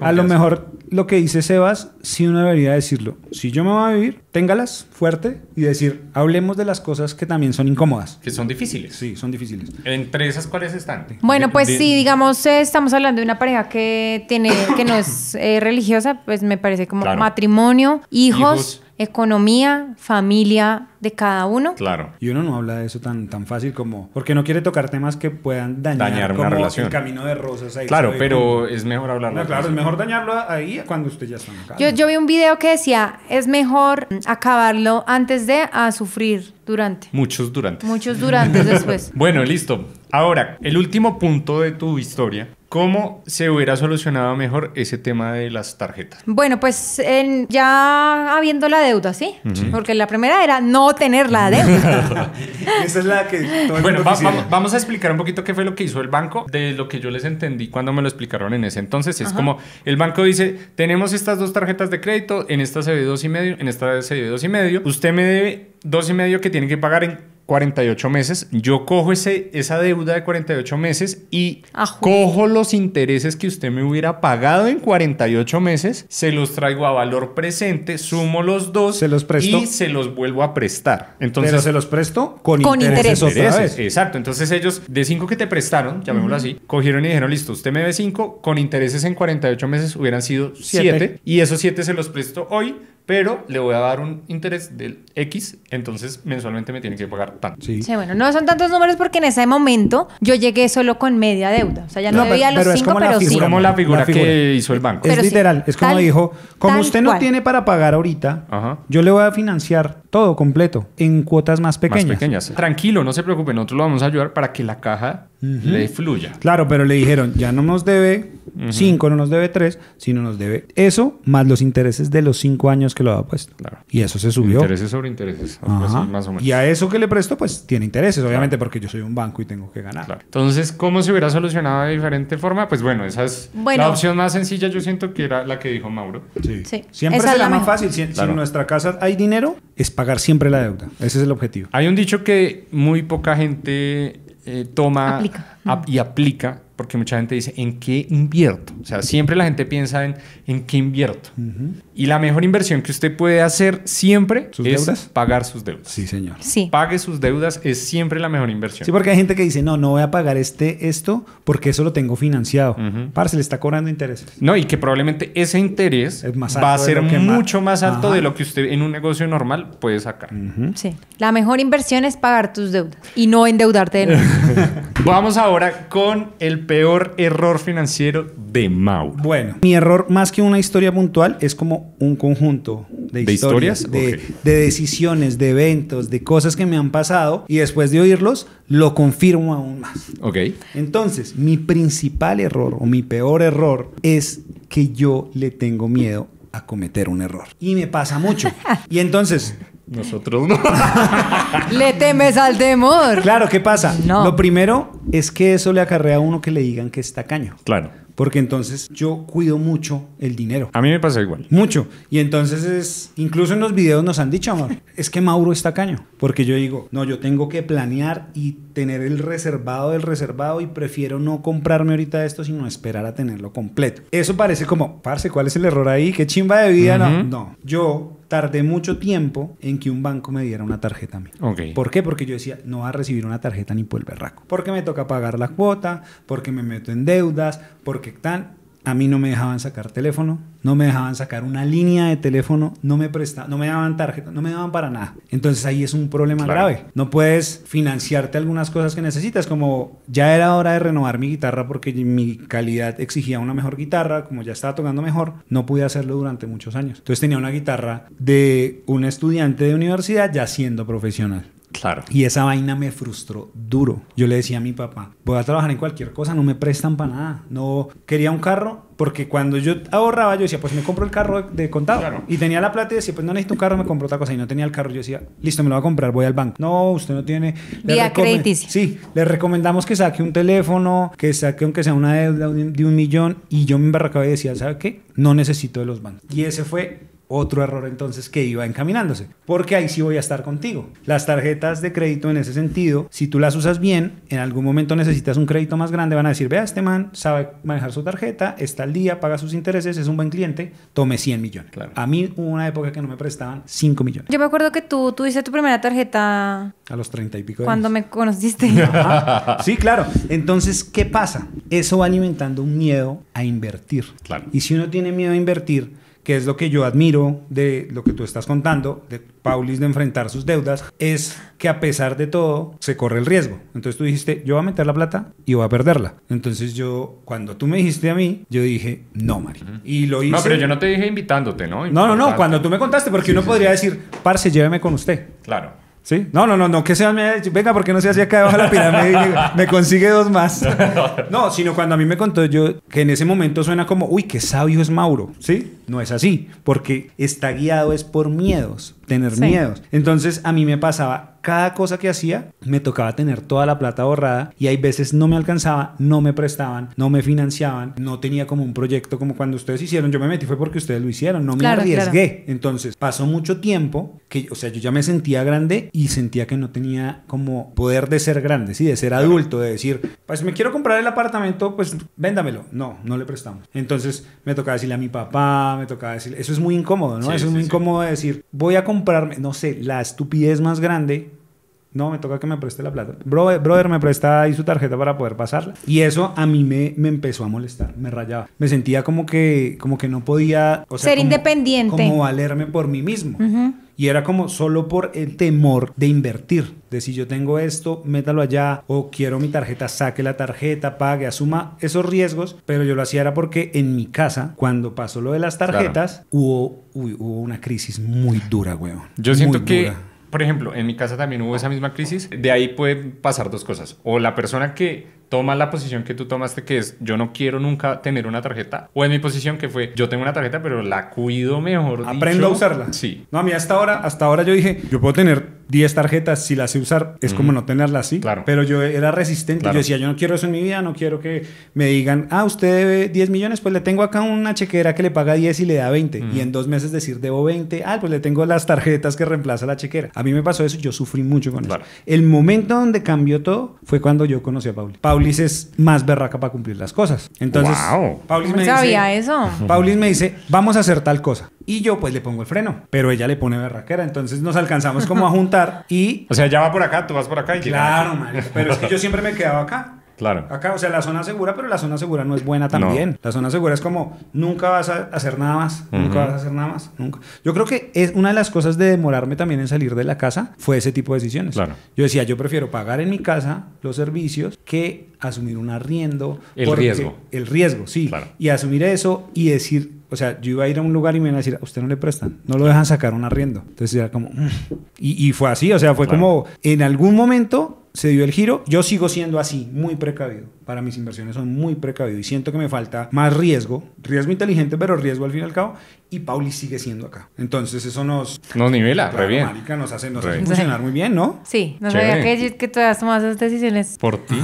a lo mejor lo que dice Sebas, sí uno debería decirlo. Si yo me voy a vivir, téngalas fuerte y decir, hablemos de las cosas que también son incómodas. Que son difíciles. Sí, son difíciles. ¿Entre esas cuáles están? Bueno, pues si sí, digamos, eh, estamos hablando de una pareja que, tiene, que no es eh, religiosa, pues me parece como matrimonio, hijos economía, familia de cada uno. Claro. Y uno no habla de eso tan, tan fácil como. Porque no quiere tocar temas que puedan dañar, dañar una relación. camino de rosas ahí. Claro, pero es mejor hablarlo. claro, es mejor dañarlo ahí cuando usted ya está en yo, yo vi un video que decía: es mejor acabarlo antes de sufrir durante. Muchos durante. Muchos durante después. bueno, listo. Ahora, el último punto de tu historia ¿Cómo se hubiera solucionado mejor ese tema de las tarjetas? Bueno, pues ya habiendo la deuda, ¿sí? Porque la primera era no tener la deuda. Esa es la que... bueno, vamos a explicar un poquito qué fue lo que hizo el banco. De lo que yo les entendí cuando me lo explicaron en ese entonces, es como el banco dice, tenemos estas dos tarjetas de crédito, en esta se ve dos y medio, en esta se ve dos y medio, usted me debe dos y medio que tiene que pagar en 48 meses, yo cojo ese, esa deuda de 48 meses y cojo los intereses que usted me hubiera pagado en 48 meses, se los traigo a valor presente, sumo los dos y se los vuelvo a prestar. Entonces, Pero se los presto con, intereses, Exacto, entonces ellos de 5 que te prestaron, llamémoslo así, cogieron y dijeron, listo, usted me ve 5, con intereses en 48 meses hubieran sido 7 y esos 7 se los presto hoy pero le voy a dar un interés del X, entonces mensualmente me tiene que pagar tanto. Sí. bueno, no son tantos números porque en ese momento yo llegué solo con media deuda. O sea, ya no, veía los cinco, pero sí. Es como la figura, que hizo el banco. Es literal, es como dijo, como usted no tiene para pagar ahorita, yo le voy a financiar todo completo, en cuotas más pequeñas. Tranquilo, no se preocupe, nosotros lo vamos a ayudar para que la caja le fluya. Claro, pero le dijeron, ya no nos debe cinco, no nos debe 3, sino nos debe eso más los intereses de los 5 años que lo ha puesto. Y eso se subió. Intereses sobre intereses, Y a eso que le presto, pues tiene intereses, obviamente, porque yo soy un banco y tengo que ganar. Entonces, ¿cómo se hubiera solucionado de diferente forma? Pues bueno, esa es la opción más sencilla, yo siento que era la que dijo Mauro. Siempre será la más fácil. si en nuestra casa hay dinero, es pagar siempre la deuda. Ese es el objetivo. Hay un dicho que muy poca gente eh, toma y aplica porque mucha gente dice, ¿en qué invierto? O sea, siempre la gente piensa en, ¿en qué invierto? Y la mejor inversión que usted puede hacer siempre es pagar sus deudas. Sí, señor. Pague sus deudas es siempre la mejor inversión. Sí, porque hay gente que dice, no, no voy a pagar este, esto, porque eso lo tengo financiado. Para, se le está cobrando intereses. No, y que probablemente ese interés va a ser mucho más, alto de lo que usted en un negocio normal puede sacar. Sí. La mejor inversión es pagar tus deudas y no endeudarte de nada. Vamos ahora con el peor error financiero de Mauro. Bueno, mi error más que una historia puntual es como un conjunto de, historias, De, de, decisiones, de eventos, de cosas que me han pasado y después de oírlos lo confirmo aún más. Ok. Entonces, mi principal error o mi peor error es que yo le tengo miedo a cometer un error. Y me pasa mucho. Y entonces, nosotros no. ¿Le temes al temor? Claro, ¿qué pasa? No. Lo primero es que eso le acarrea a uno que le digan que está caño Claro. Porque entonces yo cuido mucho el dinero. A mí me pasa igual. Mucho. Y entonces es, incluso en los videos nos han dicho, amor, es que Mauro está caño Porque yo digo, no, yo tengo que planear y tener el reservado del reservado y prefiero no comprarme ahorita esto, sino esperar a tenerlo completo. Eso parece como, parce, ¿cuál es el error ahí? ¿Qué chimba de vida? No, no. Yo tardé mucho tiempo en que un banco me diera una tarjeta a mí. ¿Por qué? Porque yo decía, no va a recibir una tarjeta ni por el berraco. Porque me toca pagar la cuota, porque me meto en deudas, porque tan a mí no me dejaban sacar teléfono, no me dejaban sacar una línea de teléfono, no me prestaban, no me daban tarjeta, no me daban para nada. Entonces ahí es un problema grave. No puedes financiarte algunas cosas que necesitas, como ya era hora de renovar mi guitarra porque mi calidad exigía una mejor guitarra, como ya estaba tocando mejor, no pude hacerlo durante muchos años. Entonces tenía una guitarra de un estudiante de universidad ya siendo profesional. Claro. Y esa vaina me frustró duro. Yo le decía a mi papá, voy a trabajar en cualquier cosa, no me prestan para nada. No quería un carro porque cuando yo ahorraba, yo decía, pues me compro el carro de contado. Y tenía la plata y decía, pues no necesito un carro, me compro otra cosa. Y no tenía el carro. Yo decía, listo, me lo voy a comprar, voy al banco. No, usted no tiene. Vía crediticia. Sí, le recomendamos que saque un teléfono, que saque aunque sea una deuda de un millón. Y yo me embarracaba y decía, ¿sabe qué? No necesito de los bancos. Y ese fue otro error entonces que iba encaminándose, porque ahí sí voy a estar contigo. Las tarjetas de crédito en ese sentido, si tú las usas bien, en algún momento necesitas un crédito más grande, van a decir, vea, este man sabe manejar su tarjeta, está al día, paga sus intereses, es un buen cliente, tome 100 millones. A mí hubo una época que no me prestaban 5 millones. Yo me acuerdo que tú hiciste tu primera tarjeta... A los 30 y pico. De cuando me conociste. Sí, claro. Entonces, ¿qué pasa? Eso va alimentando un miedo a invertir. Claro. Y si uno tiene miedo a invertir, que es lo que yo admiro de lo que tú estás contando, de Paulis de enfrentar sus deudas, es que a pesar de todo se corre el riesgo. Entonces tú dijiste, yo voy a meter la plata y voy a perderla. Entonces yo, cuando tú me dijiste a mí, yo dije, no, Mari. Y lo hice. No, pero yo no te dije invitándote, ¿no? No, no, no, cuando tú me contaste, porque uno podría decir, parce, lléveme con usted. Claro. Sí, no, no, no, no, que sea, venga, porque no se hacía acá debajo de la pirámide y me consigue dos más. No, sino cuando a mí me contó yo que en ese momento suena como, uy, qué sabio es Mauro, ¿sí? No es así, porque está guiado es por miedos, tener miedos. Entonces a mí me pasaba cada cosa que hacía me tocaba tener toda la plata ahorrada y hay veces no me alcanzaba, no me prestaban, no me financiaban, no tenía como un proyecto como cuando ustedes hicieron, yo me metí fue porque ustedes lo hicieron, no me arriesgué. Entonces pasó mucho tiempo que, o sea, yo ya me sentía grande y sentía que no tenía como poder de ser grande, sí, de ser adulto, de decir, pues me quiero comprar el apartamento, pues véndamelo. No, no le prestamos. Entonces me tocaba decirle a mi papá, me tocaba decirle, eso es muy incómodo, ¿no? es muy incómodo decir, voy a comprarme, no sé, la estupidez más grande no, me toca que me preste la plata. Brother, me presta ahí su tarjeta para poder pasarla. Y eso a mí me, empezó a molestar, me rayaba. Me sentía como que, como que no podía... Ser independiente. Como valerme por mí mismo. Y era como solo por el temor de invertir. De si yo tengo esto, métalo allá. O quiero mi tarjeta, saque la tarjeta, pague, asuma esos riesgos. Pero yo lo hacía era porque en mi casa, cuando pasó lo de las tarjetas, hubo, hubo una crisis muy dura, güey. Yo siento que por ejemplo, en mi casa también hubo esa misma crisis. De ahí pueden pasar dos cosas. O la persona que toma la posición que tú tomaste, que es yo no quiero nunca tener una tarjeta. O en mi posición que fue yo tengo una tarjeta, pero la cuido mejor. Aprendo a usarla. Sí. No, a mí hasta ahora, hasta ahora yo dije, yo puedo tener 10 tarjetas si las sé usar, es como no tenerlas así. Claro. Pero yo era resistente. Yo decía, yo no quiero eso en mi vida, no quiero que me digan, ah, usted debe 10 millones, pues le tengo acá una chequera que le paga 10 y le da 20. Y en dos meses decir, debo 20, ah, pues le tengo las tarjetas que reemplaza la chequera. A mí me pasó eso, yo sufrí mucho con eso. El momento donde cambió todo fue cuando yo conocí a Paul Paulis es más berraca para cumplir las cosas. Entonces, Paulis me dice, Paulis me dice, vamos a hacer tal cosa. Y yo pues le pongo el freno, pero ella le pone berraquera. Entonces nos alcanzamos como a juntar y... O sea, ya va por acá, tú vas por acá y... Claro, man, pero es que yo siempre me quedaba acá. Claro. Acá, o sea, la zona segura, pero la zona segura no es buena también. La zona segura es como, nunca vas a hacer nada más, nunca vas a hacer nada más, nunca. Yo creo que es una de las cosas de demorarme también en salir de la casa fue ese tipo de decisiones. Claro. Yo decía, yo prefiero pagar en mi casa los servicios que asumir un arriendo. El riesgo. El riesgo, sí. Claro. Y asumir eso y decir, o sea, yo iba a ir a un lugar y me iban a decir, a usted no le prestan, no lo dejan sacar un arriendo. Entonces era como, mm". y, fue así, o sea, fue como, en algún momento se dio el giro, yo sigo siendo así, muy precavido para mis inversiones son muy precavido y siento que me falta más riesgo, riesgo inteligente, pero riesgo al fin y al cabo. Y Pauli sigue siendo acá. Entonces eso nos... Nos nivela, re bien. nos hace, nos hace funcionar muy bien, ¿no? Sí, no sabía que, que todas tomado esas decisiones. Por ti.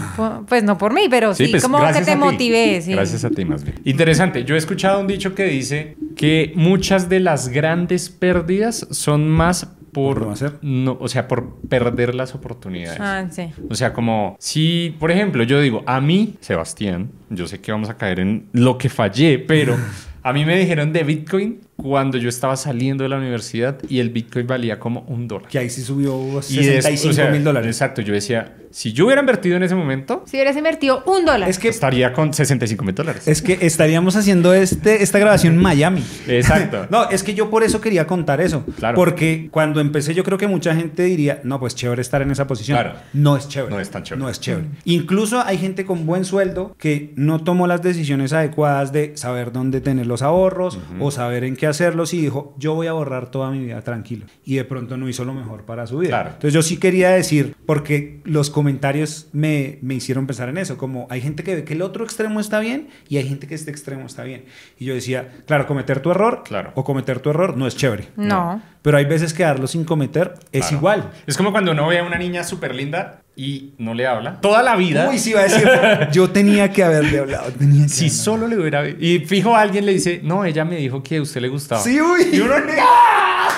pues no por mí, pero sí, pues como que te motivé. Gracias a ti más bien. Interesante, yo he escuchado un dicho que dice que muchas de las grandes pérdidas son más por no hacer? No, o sea, por perder las oportunidades. Ah, sí. O sea, como si, por ejemplo, yo digo, a mí, Sebastián, yo sé que vamos a caer en lo que fallé, pero a mí me dijeron de Bitcoin cuando yo estaba saliendo de la universidad y el Bitcoin valía como un dólar. Que ahí sí subió 65 mil dólares. Exacto, yo decía, si yo hubiera invertido en ese momento. Si hubieras invertido un dólar. Es que estaría con 65 mil dólares. Es que estaríamos haciendo este, esta grabación en Miami. Exacto. no, es que yo por eso quería contar eso. Claro. Porque cuando empecé, yo creo que mucha gente diría, no, pues chévere estar en esa posición. No es chévere. No es tan chévere. No es chévere. Incluso hay gente con buen sueldo que no tomó las decisiones adecuadas de saber dónde tener los ahorros o saber en qué hacerlos y dijo, yo voy a ahorrar toda mi vida tranquilo. Y de pronto no hizo lo mejor para su vida. Entonces yo sí quería decir, porque los comentarios me, hicieron pensar en eso, como hay gente que ve que el otro extremo está bien y hay gente que este extremo está bien. Y yo decía, claro, cometer tu error claro. o cometer tu error no es chévere. No. Pero hay veces que darlo sin cometer es igual. Es como cuando uno ve a una niña súper linda y no le habla. Toda la vida. Uy, sí, va a decir, yo tenía que haberle hablado. si solo le hubiera. Y fijo, alguien le dice, no, ella me dijo que a usted le gustaba. Sí, uy. Y uno,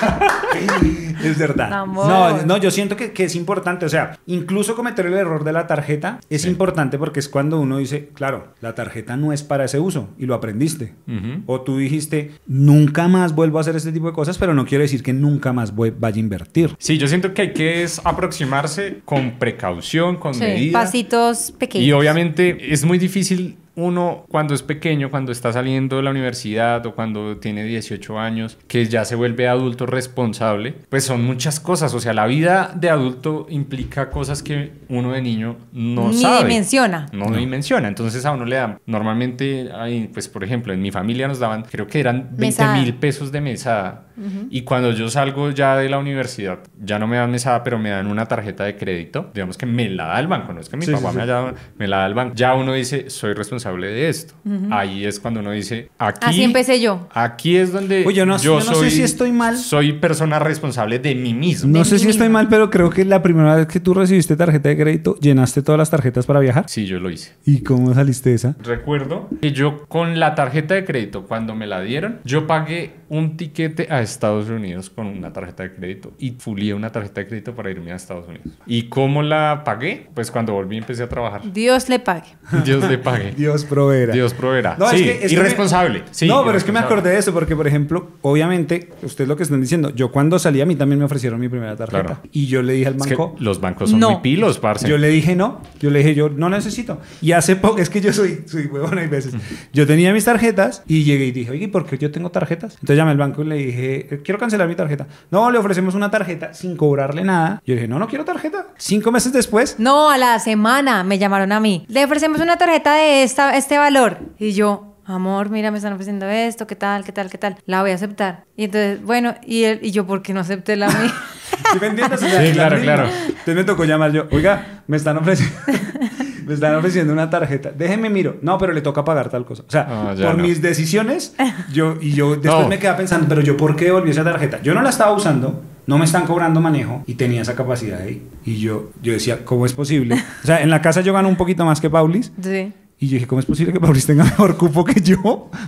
es verdad. No, no, yo siento que, es importante. O sea, incluso cometer el error de la tarjeta es importante porque es cuando uno dice, claro, la tarjeta no es para ese uso y lo aprendiste. O tú dijiste, nunca más vuelvo a hacer este tipo de cosas, pero no quiere decir que nunca más voy, vaya a invertir. Sí, yo siento que hay que es aproximarse con precaución con medidas. Pasitos pequeños. Y obviamente es muy difícil uno cuando es pequeño, cuando está saliendo de la universidad o cuando tiene 18 años, que ya se vuelve adulto responsable, pues son muchas cosas. O sea, la vida de adulto implica cosas que uno de niño no Ni dimensiona. No, dimensiona. Entonces a uno le dan, normalmente, pues por ejemplo, en mi familia nos daban, creo que eran 20 mil pesos de mesada y cuando yo salgo ya de la universidad, ya no me dan mesada, pero me dan una tarjeta de crédito, digamos que me la da el banco, no es que mi papá Me, me, la da el banco. Ya uno dice, soy responsable de esto. Ahí es cuando uno dice, aquí. Así empecé yo. Aquí es donde. yo no, soy, sé si estoy mal. Soy persona responsable de mí mismo. No sé si estoy mal, pero creo que la primera vez que tú recibiste tarjeta de crédito, ¿llenaste todas las tarjetas para viajar? Sí, yo lo hice. ¿Y cómo saliste esa? Recuerdo que yo con la tarjeta de crédito, cuando me la dieron, yo pagué un tiquete a Estados Unidos con una tarjeta de crédito y fulía una tarjeta de crédito para irme a Estados Unidos. ¿Y cómo la pagué? Pues cuando volví empecé a trabajar. Dios le pague. Dios le pague. Dios proveerá. Dios proveerá. irresponsable. no, pero es que me acordé de eso porque, por ejemplo, obviamente, ustedes lo que están diciendo, yo cuando salí a mí también me ofrecieron mi primera tarjeta. Y yo le dije al banco... que los bancos son muy pilos, parce. Yo le dije no. Yo le dije yo no necesito. Y hace poco... Es que yo soy, soy huevón hay veces. Yo tenía mis tarjetas y llegué y dije, oye, ¿por qué yo tengo tarjetas? Entonces llamé al banco y le dije eh, quiero cancelar mi tarjeta. No, le ofrecemos una tarjeta sin cobrarle nada. Yo dije, no, no quiero tarjeta. Cinco meses después. No, a la semana me llamaron a mí. Le ofrecemos una tarjeta de esta, este valor. Y yo, amor, mira, me están ofreciendo esto, qué tal, qué tal, qué tal, la voy a aceptar. Y entonces, bueno, y, él, y yo, ¿por qué no acepté la mía? sí, claro, claro. Entonces me tocó llamar yo, oiga, me están ofreciendo... me están ofreciendo una tarjeta. Déjeme miro. No, pero le toca pagar tal cosa. O sea, por mis decisiones, yo, y yo después me quedaba pensando, pero yo por qué volví esa tarjeta. Yo no la estaba usando, no me están cobrando manejo y tenía esa capacidad ahí. Y yo, yo decía, ¿cómo es posible? O sea, en la casa yo gano un poquito más que Paulis. Sí. Y yo dije, ¿cómo es posible que Mauricio tenga mejor cupo que yo?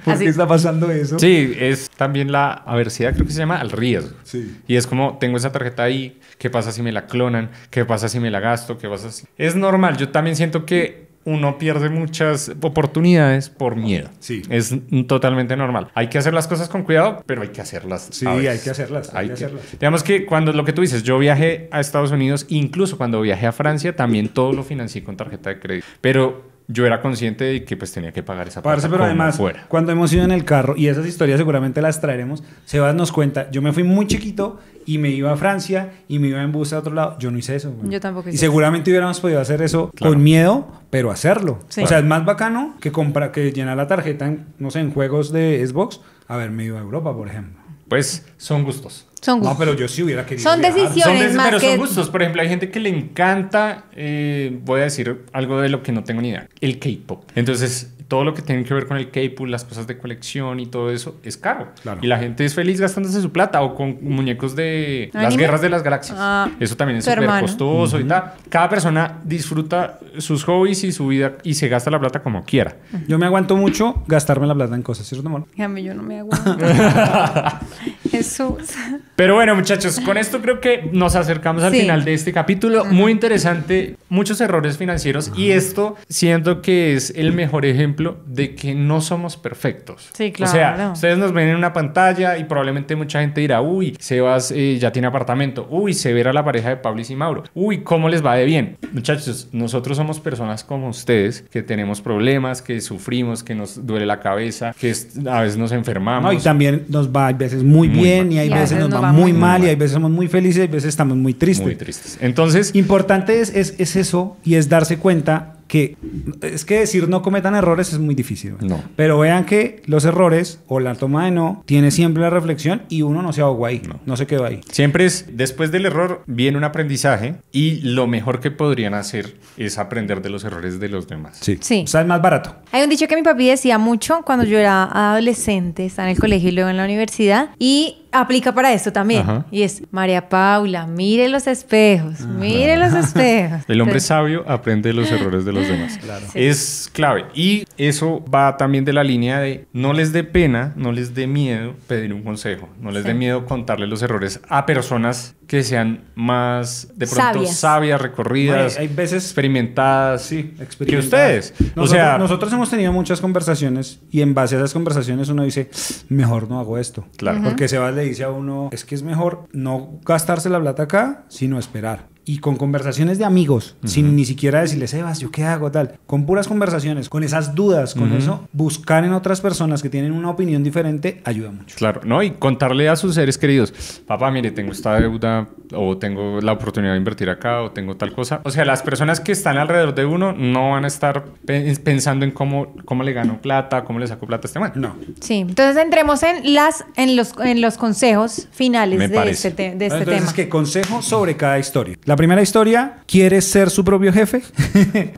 ¿Por qué está pasando eso? Sí, es también la aversidad, creo que se llama, al riesgo. Sí. Y es como, tengo esa tarjeta ahí, ¿qué pasa si me la clonan? ¿Qué pasa si me la gasto? ¿Qué pasa si...? Es normal, yo también siento que uno pierde muchas oportunidades por miedo. Sí. Es totalmente normal. Hay que hacer las cosas con cuidado, pero hay que hacerlas. Sí, hay que hacerlas. Hay, hay que, hacerlas. Digamos que cuando lo que tú dices, yo viajé a Estados Unidos, incluso cuando viajé a Francia, también todo lo financié con tarjeta de crédito. Pero yo era consciente de que pues tenía que pagar esa parte. pero además, fuera. cuando hemos ido en el carro, y esas historias seguramente las traeremos, Sebas nos cuenta, yo me fui muy chiquito y me iba a Francia y me iba en bus a otro lado. Yo no hice eso. Yo tampoco hice Y seguramente hubiéramos podido hacer eso con miedo, pero hacerlo. O sea, es más bacano que, compra que llenar la tarjeta, no sé, en juegos de Xbox, haberme ido a Europa, por ejemplo. Pues son gustos. Son gustos. No, pero yo sí hubiera querido. Son decisiones. pero son gustos. Por ejemplo, hay gente que le encanta, eh, voy a decir algo de lo que no tengo ni idea, el K-pop. Entonces, todo lo que tiene que ver con el K-Pool, las cosas de colección y todo eso es caro. Y la gente es feliz gastándose su plata o con muñecos de las guerras de las galaxias. Ah, eso también es súper costoso y tal. Cada persona disfruta sus hobbies y su vida y se gasta la plata como quiera. Yo me aguanto mucho gastarme la plata en cosas, ¿cierto, yo no me aguanto. Jesús. Pero bueno, muchachos, con esto creo que nos acercamos al final de este capítulo. Muy interesante, muchos errores financieros y esto siento que es el mejor ejemplo de que no somos perfectos. Sí, claro. O sea, ustedes nos ven en una pantalla y probablemente mucha gente dirá, uy, Sebas eh, ya tiene apartamento, uy, se verá la pareja de Pablo y Mauro uy, ¿cómo les va de bien? Muchachos, nosotros somos personas como ustedes que tenemos problemas, que sufrimos, que nos duele la cabeza, que a veces nos enfermamos. y también nos va a veces muy, bien y hay veces, nos, va, muy, mal, y hay veces somos muy felices y a veces estamos muy tristes. Muy tristes. Entonces, importante es, es, es eso y es darse cuenta es que decir no cometan errores es muy difícil. No. Pero vean que los errores o la toma de no tiene siempre la reflexión y uno no se ahogó ahí, no, no se quedó ahí. Siempre es después del error viene un aprendizaje y lo mejor que podrían hacer es aprender de los errores de los demás. Sí. sí. O sea, es más barato. Hay un dicho que mi papi decía mucho cuando yo era adolescente, estaba en el colegio y luego en la universidad y aplica para esto también. Y es, María Paula, mire los espejos, ah. mire los espejos. El hombre sabio aprende de los errores de los demás. Claro. Es clave. Y eso va también de la línea de no les dé pena, no les dé miedo pedir un consejo, no les dé miedo contarles los errores a personas que sean más de pronto sabias, recorridas, hay, veces experimentadas, sí, experimentadas. que ustedes. o sea, nosotros hemos tenido muchas conversaciones y en base a esas conversaciones uno dice, mejor no hago esto. Claro. Porque se va le dice a uno, es que es mejor no gastarse la plata acá, sino esperar y con conversaciones de amigos, sin ni siquiera decirles, Sebas, ¿yo qué hago? Tal. Con puras conversaciones, con esas dudas, con eso, buscar en otras personas que tienen una opinión diferente ayuda mucho. Claro, ¿no? Y contarle a sus seres queridos, papá, mire, tengo esta deuda, o tengo la oportunidad de invertir acá, o tengo tal cosa. O sea, las personas que están alrededor de uno no van a estar pensando en cómo, cómo le gano plata, cómo le saco plata a este man. No. Sí, entonces entremos en, las, en, los, en los consejos finales este de este, de este tema. Entonces, ¿qué consejo sobre cada historia? La primera historia, ¿quieres ser su propio jefe?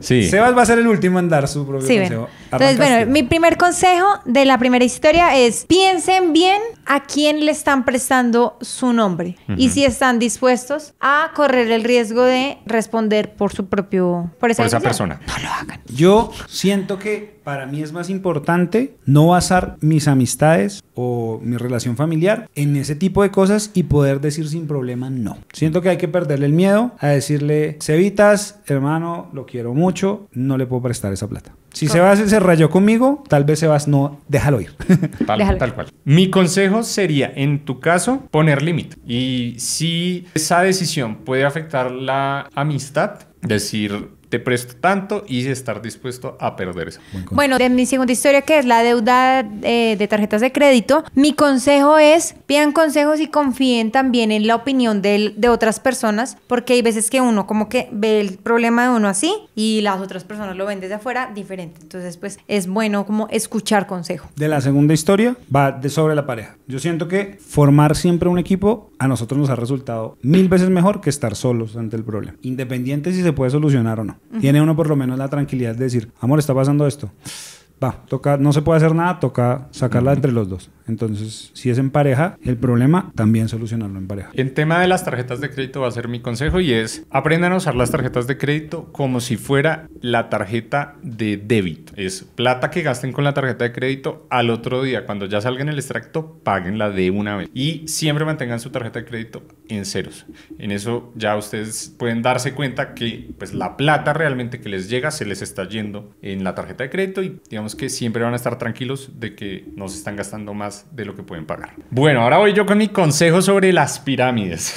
sí. Sebas va a ser el último en dar su propio consejo. Entonces, bueno, mi primer consejo de la primera historia es piensen bien a quién le están prestando su nombre y si están dispuestos a correr el riesgo de responder por su propio por por esa persona. No lo hagan. Yo siento que para mí es más importante no basar mis amistades o mi relación familiar en ese tipo de cosas y poder decir sin problema no. Siento que hay que perderle el miedo a decirle, Cevitas, hermano, lo quiero mucho, no le puedo prestar esa plata. Si se va, se rayó conmigo, tal vez se Sebas no, déjalo ir. tal cual. Mi consejo sería, en tu caso, poner límite. Y si esa decisión puede afectar la amistad, decir, te presto tanto y estar dispuesto a perder eso. Bueno, de mi segunda historia, que es la deuda eh, de tarjetas de crédito, mi consejo es, pidan consejos y confíen también en la opinión de, de, otras personas, porque hay veces que uno como que ve el problema de uno así y las otras personas lo ven desde afuera diferente. Entonces, pues es bueno como escuchar consejo. De la segunda historia, va de sobre la pareja. Yo siento que formar siempre un equipo a nosotros nos ha resultado mil veces mejor que estar solos ante el problema, independiente si se puede solucionar o no. Tiene uno por lo menos la tranquilidad de decir, amor, está pasando esto. Va, toca, no se puede hacer nada, toca sacarla entre los dos. Entonces, si es en pareja, el problema también solucionarlo en pareja. En tema de las tarjetas de crédito va a ser mi consejo y es aprendan a usar las tarjetas de crédito como si fuera la tarjeta de débito. Es plata que gasten con la tarjeta de crédito al otro día. Cuando ya salgan el extracto, páguenla de una vez. Y siempre mantengan su tarjeta de crédito en ceros. En eso ya ustedes pueden darse cuenta que pues, la plata realmente que les llega se les está yendo en la tarjeta de crédito y digamos que siempre van a estar tranquilos de que no se están gastando más de lo que pueden pagar. Bueno, ahora voy yo con mi consejo sobre las pirámides.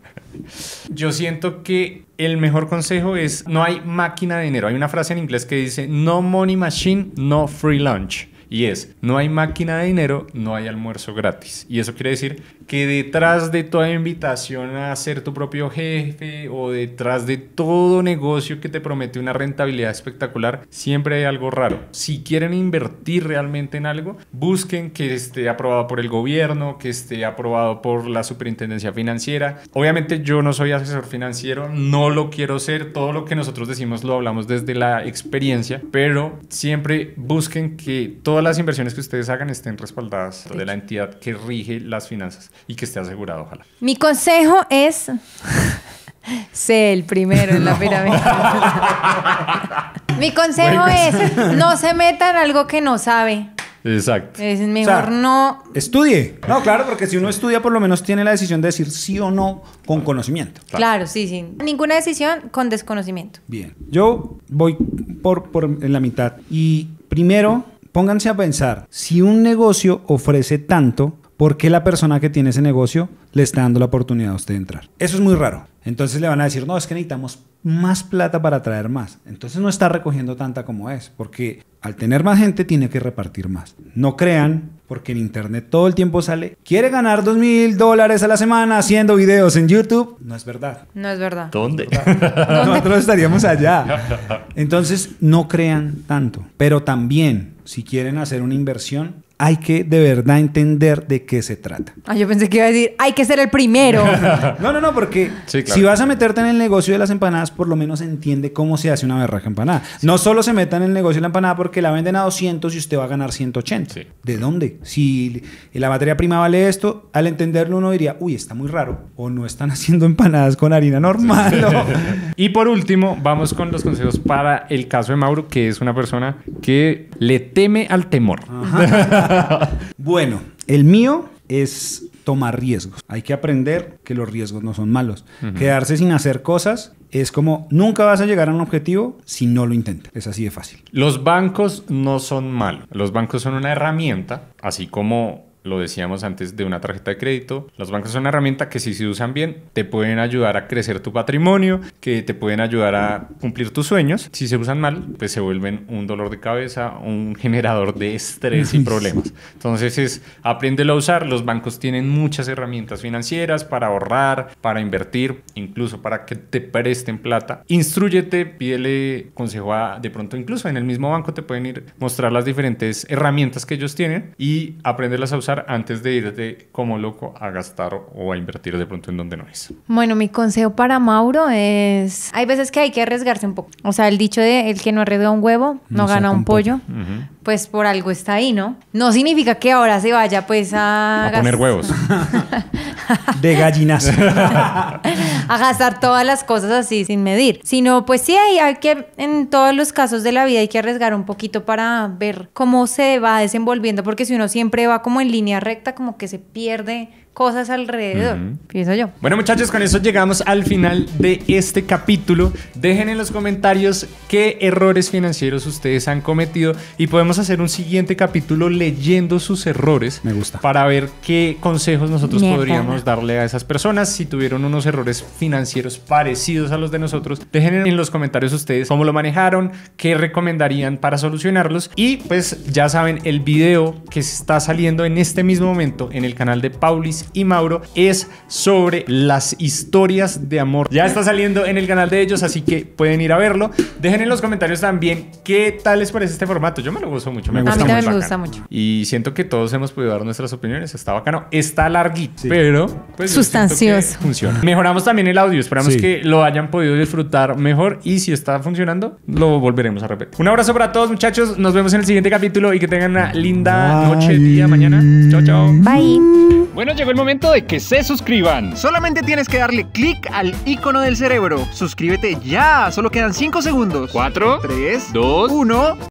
Yo siento que el mejor consejo es no hay máquina de dinero. Hay una frase en inglés que dice no money machine, no free lunch y es, no hay máquina de dinero, no hay almuerzo gratis. Y eso quiere decir que detrás de toda invitación a ser tu propio jefe o detrás de todo negocio que te promete una rentabilidad espectacular, siempre hay algo raro. Si quieren invertir realmente en algo, busquen que esté aprobado por el gobierno, que esté aprobado por la superintendencia financiera. Obviamente yo no soy asesor financiero, no lo quiero ser, todo lo que nosotros decimos lo hablamos desde la experiencia, pero siempre busquen que todo todas las inversiones que ustedes hagan estén respaldadas de la entidad que rige las finanzas y que esté asegurado, ojalá. Mi consejo es sé el primero en la pirámide. Mi consejo es no se meta en algo que no sabe. Exacto. Es mejor no. Estudie. No, claro, porque si uno estudia, por lo menos tiene la decisión de decir sí o no con conocimiento. Claro, sí, sí. Ninguna decisión con desconocimiento. Bien. Yo voy por, en la mitad. Y primero Pónganse a pensar, si un negocio ofrece tanto, ¿por qué la persona que tiene ese negocio le está dando la oportunidad a usted de entrar? Eso es muy raro. Entonces le van a decir, no, es que necesitamos más plata para traer más. Entonces no está recogiendo tanta como es, porque al tener más gente tiene que repartir más. No crean, porque en internet todo el tiempo sale, quiere ganar dos mil dólares a la semana haciendo videos en YouTube. No es verdad. No es verdad. ¿Dónde? Nosotros estaríamos allá. Entonces no crean tanto, pero también si quieren hacer una inversión, hay que de verdad entender de qué se trata. Ah, yo pensé que iba a decir, hay que ser el primero. no, no, no, porque si vas a meterte en el negocio de las empanadas, por lo menos entiende cómo se hace una berraja empanada. No solo se metan en el negocio de la empanada porque la venden a 200 y usted va a ganar 180. ¿De dónde? Si la materia prima vale esto, al entenderlo uno diría, uy, está muy raro. O no están haciendo empanadas con harina normal. y por último, vamos con los consejos para el caso de Mauro, que es una persona que le teme al temor. bueno, el mío es tomar riesgos. Hay que aprender que los riesgos no son malos. Quedarse sin hacer cosas es como nunca vas a llegar a un objetivo si no lo intentas. Es así de fácil. Los bancos no son malos. Los bancos son una herramienta, así como lo decíamos antes, de una tarjeta de crédito. Los bancos son una herramienta que si se usan bien, te pueden ayudar a crecer tu patrimonio, que te pueden ayudar a cumplir tus sueños. Si se usan mal, pues se vuelven un dolor de cabeza, un generador de estrés y problemas. Entonces es, apréndelo a usar. Los bancos tienen muchas herramientas financieras para ahorrar, para invertir, incluso para que te presten plata. Instruyete, pídele consejo a, de pronto, incluso en el mismo banco te pueden ir mostrar las diferentes herramientas que ellos tienen y aprenderlas a usar antes de irte como loco a gastar o a invertir de pronto en donde no es. Bueno, mi consejo para Mauro es, hay veces que hay que arriesgarse un poco. O sea, el dicho de el que no arriesga un huevo no, gana un pollo, pues por algo está ahí, ¿no? No significa que ahora se vaya pues a... A poner huevos. de gallinas. a gastar todas las cosas así sin medir. Sino pues sí hay, hay que, en todos los casos de la vida hay que arriesgar un poquito para ver cómo se va desenvolviendo, porque si uno siempre va como en línea línea recta como que se pierde cosas alrededor, pienso yo. Bueno muchachos, con eso llegamos al final de este capítulo. Dejen en los comentarios qué errores financieros ustedes han cometido y podemos hacer un siguiente capítulo leyendo sus errores. Me gusta. Para ver qué consejos nosotros podríamos darle a esas personas si tuvieron unos errores financieros parecidos a los de nosotros. Dejen en los comentarios ustedes cómo lo manejaron, qué recomendarían para solucionarlos y pues ya saben el video que está saliendo en este mismo momento en el canal de Paulis y Mauro es sobre las historias de amor. Ya está saliendo en el canal de ellos, así que pueden ir a verlo. Dejen en los comentarios también qué tal les parece este formato. Yo me lo gusto mucho, me gusta a mí también me gusta mucho. Y siento que todos hemos podido dar nuestras opiniones, está bacano. Está larguito, pero pues, sustancioso. Funciona. Mejoramos también el audio, esperamos que lo hayan podido disfrutar mejor y si está funcionando, lo volveremos a repetir. Un abrazo para todos, muchachos. Nos vemos en el siguiente capítulo y que tengan una linda noche noche, día, mañana. Chao, chao. Bye. Bueno, llegó el momento de que se suscriban. Solamente tienes que darle clic al icono del cerebro. Suscríbete ya, solo quedan 5 segundos. 4, 3, 2, 1.